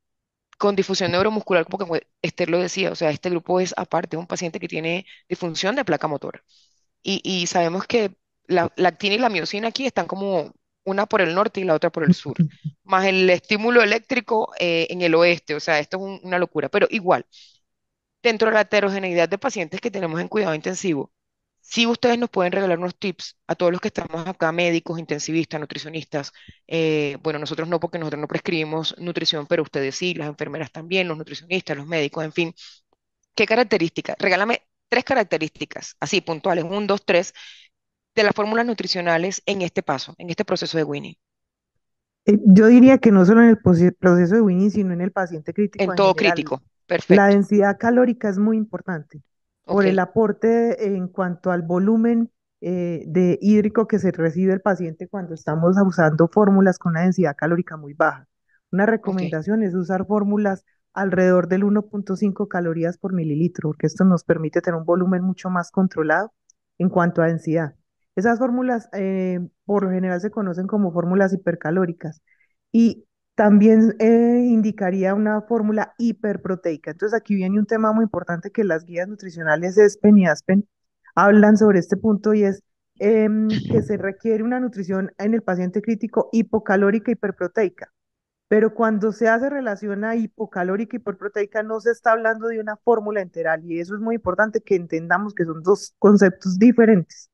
con difusión neuromuscular, como Esther lo decía, o sea, este grupo es aparte, de un paciente que tiene disfunción de placa motora. y sabemos que la actina y la miocina aquí están como una por el norte y la otra por el sur, más el estímulo eléctrico eh, en el oeste, o sea, esto es una locura, pero igual, dentro de la heterogeneidad de pacientes que tenemos en cuidado intensivo, si ustedes nos pueden regalar unos tips a todos los que estamos acá, médicos, intensivistas, nutricionistas, eh, bueno, nosotros no porque nosotros no prescribimos nutrición, pero ustedes sí, las enfermeras también, los nutricionistas, los médicos, en fin, ¿qué características? Regálame tres características, así puntuales, un, dos, tres, de las fórmulas nutricionales en este paso, en este proceso de Winnie? Eh, yo diría que no solo en el proceso de Winnie, sino en el paciente crítico. En, todo crítico, perfecto. La densidad calórica es muy importante por el aporte en cuanto al volumen eh, de hídrico que se recibe el paciente cuando estamos usando fórmulas con una densidad calórica muy baja. Una recomendación es usar fórmulas alrededor del 1.5 calorías por mililitro, porque esto nos permite tener un volumen mucho más controlado en cuanto a densidad. Esas fórmulas eh, por lo general se conocen como fórmulas hipercalóricas y también eh, indicaría una fórmula hiperproteica. Entonces aquí viene un tema muy importante que las guías nutricionales ESPEN y ASPEN hablan sobre este punto y es em, que se requiere una nutrición en el paciente crítico hipocalórica hiperproteica. Pero cuando se hace relación a hipocalórica y hiperproteica, no se está hablando de una fórmula enteral, y eso es muy importante que entendamos que son dos conceptos diferentes.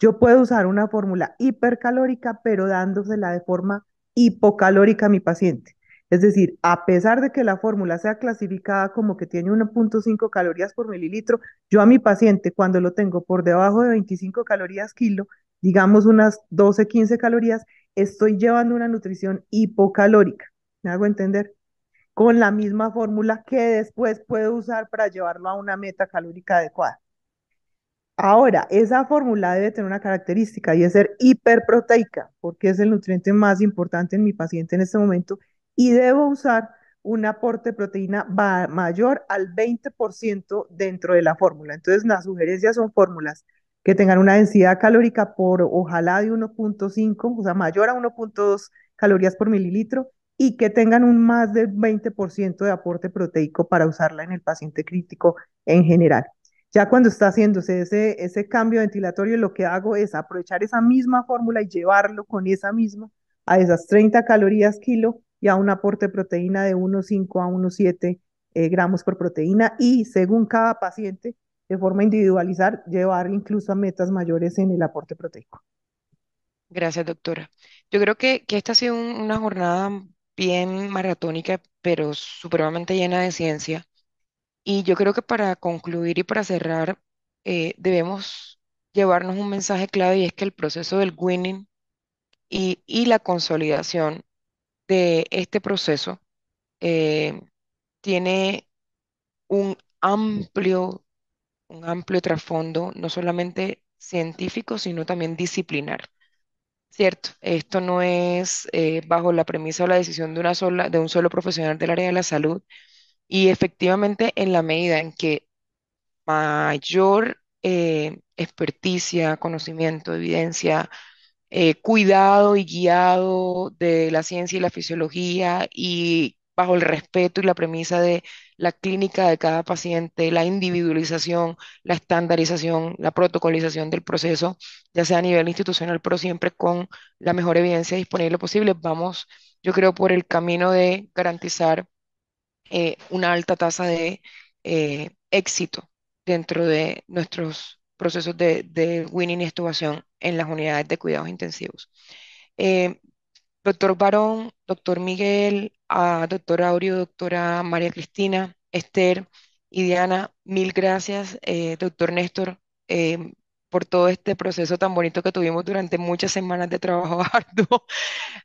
Yo puedo usar una fórmula hipercalórica, pero dándosela de forma hipocalórica a mi paciente. Es decir, a pesar de que la fórmula sea clasificada como que tiene 1.5 calorías por mililitro, yo a mi paciente cuando lo tengo por debajo de 25 calorías kilo, digamos unas 12, 15 calorías, estoy llevando una nutrición hipocalórica. ¿Me hago entender? Con la misma fórmula que después puedo usar para llevarlo a una meta calórica adecuada. Ahora, esa fórmula debe tener una característica y es ser hiperproteica, porque es el nutriente más importante en mi paciente en este momento, y debo usar un aporte de proteína mayor al 20% dentro de la fórmula. Entonces, las sugerencias son fórmulas que tengan una densidad calórica por ojalá de 1.5, o sea, mayor a 1.2 calorías por mililitro y que tengan un más del 20% de aporte proteico para usarla en el paciente crítico en general. Ya cuando está haciéndose ese, ese cambio ventilatorio, lo que hago es aprovechar esa misma fórmula y llevarlo con esa misma a esas 30 calorías kilo y a un aporte de proteína de 1,5 a 1,7 eh, gramos por proteína y según cada paciente, de forma individualizar, llevar incluso a metas mayores en el aporte proteico. Gracias, doctora. Yo creo que, esta ha sido una jornada bien maratónica, pero supremamente llena de ciencia. Y yo creo que para concluir y para cerrar, eh, debemos llevarnos un mensaje clave y es que el proceso del winning y, y la consolidación de este proceso eh, tiene un amplio, un amplio trasfondo, no solamente científico, sino también disciplinar. Cierto, esto no es eh, bajo la premisa o la decisión de, una sola, de un solo profesional del área de la salud, y efectivamente, en la medida en que mayor eh, experticia, conocimiento, evidencia, eh, cuidado y guiado de la ciencia y la fisiología y bajo el respeto y la premisa de la clínica de cada paciente, la individualización, la estandarización, la protocolización del proceso, ya sea a nivel institucional, pero siempre con la mejor evidencia disponible posible. Vamos, yo creo, por el camino de garantizar eh, una alta tasa de eh, éxito dentro de nuestros procesos de, winning y estubación en las unidades de cuidados intensivos. Eh, doctor Barón, doctor Miguel, ah, doctor Aurio, doctora María Cristina, Esther y Diana, mil gracias, doctor Néstor por todo este proceso tan bonito que tuvimos durante muchas semanas de trabajo arduo,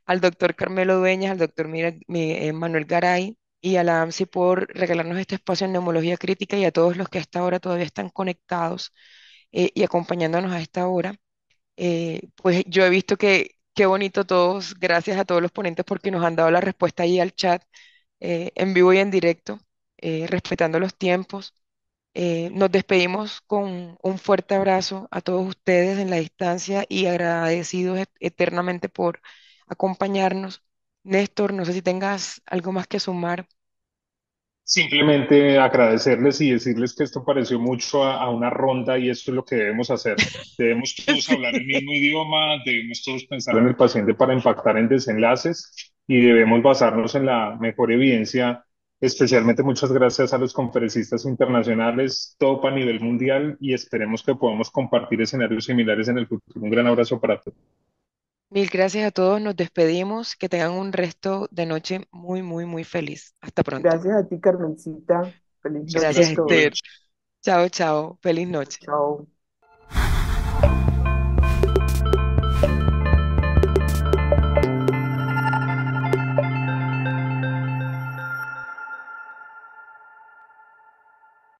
al doctor Carmelo Dueñas, al doctor Manuel Garay, y a la AMSI por regalarnos este espacio en neumología crítica y a todos los que hasta ahora todavía están conectados eh, y acompañándonos a esta hora. Eh, pues yo he visto que qué bonito todos, gracias a todos los ponentes porque nos han dado la respuesta ahí al chat, eh, en vivo y en directo, respetando los tiempos. nos despedimos con un fuerte abrazo a todos ustedes en la distancia y agradecidos eternamente por acompañarnos. Néstor, no sé si tengas algo más que sumar. Simplemente agradecerles y decirles que esto pareció mucho a, una ronda y esto es lo que debemos hacer. Debemos todos hablar el mismo idioma, debemos todos pensar en el paciente para impactar en desenlaces y debemos basarnos en la mejor evidencia. Especialmente muchas gracias a los conferencistas internacionales, top a nivel mundial y esperemos que podamos compartir escenarios similares en el futuro. Un gran abrazo para todos. Mil gracias a todos, nos despedimos, que tengan un resto de noche muy, muy, muy feliz. Hasta pronto. Gracias a ti, Carmencita. Feliz noche. Gracias, Esther. Chao, chao. Feliz noche. Chao.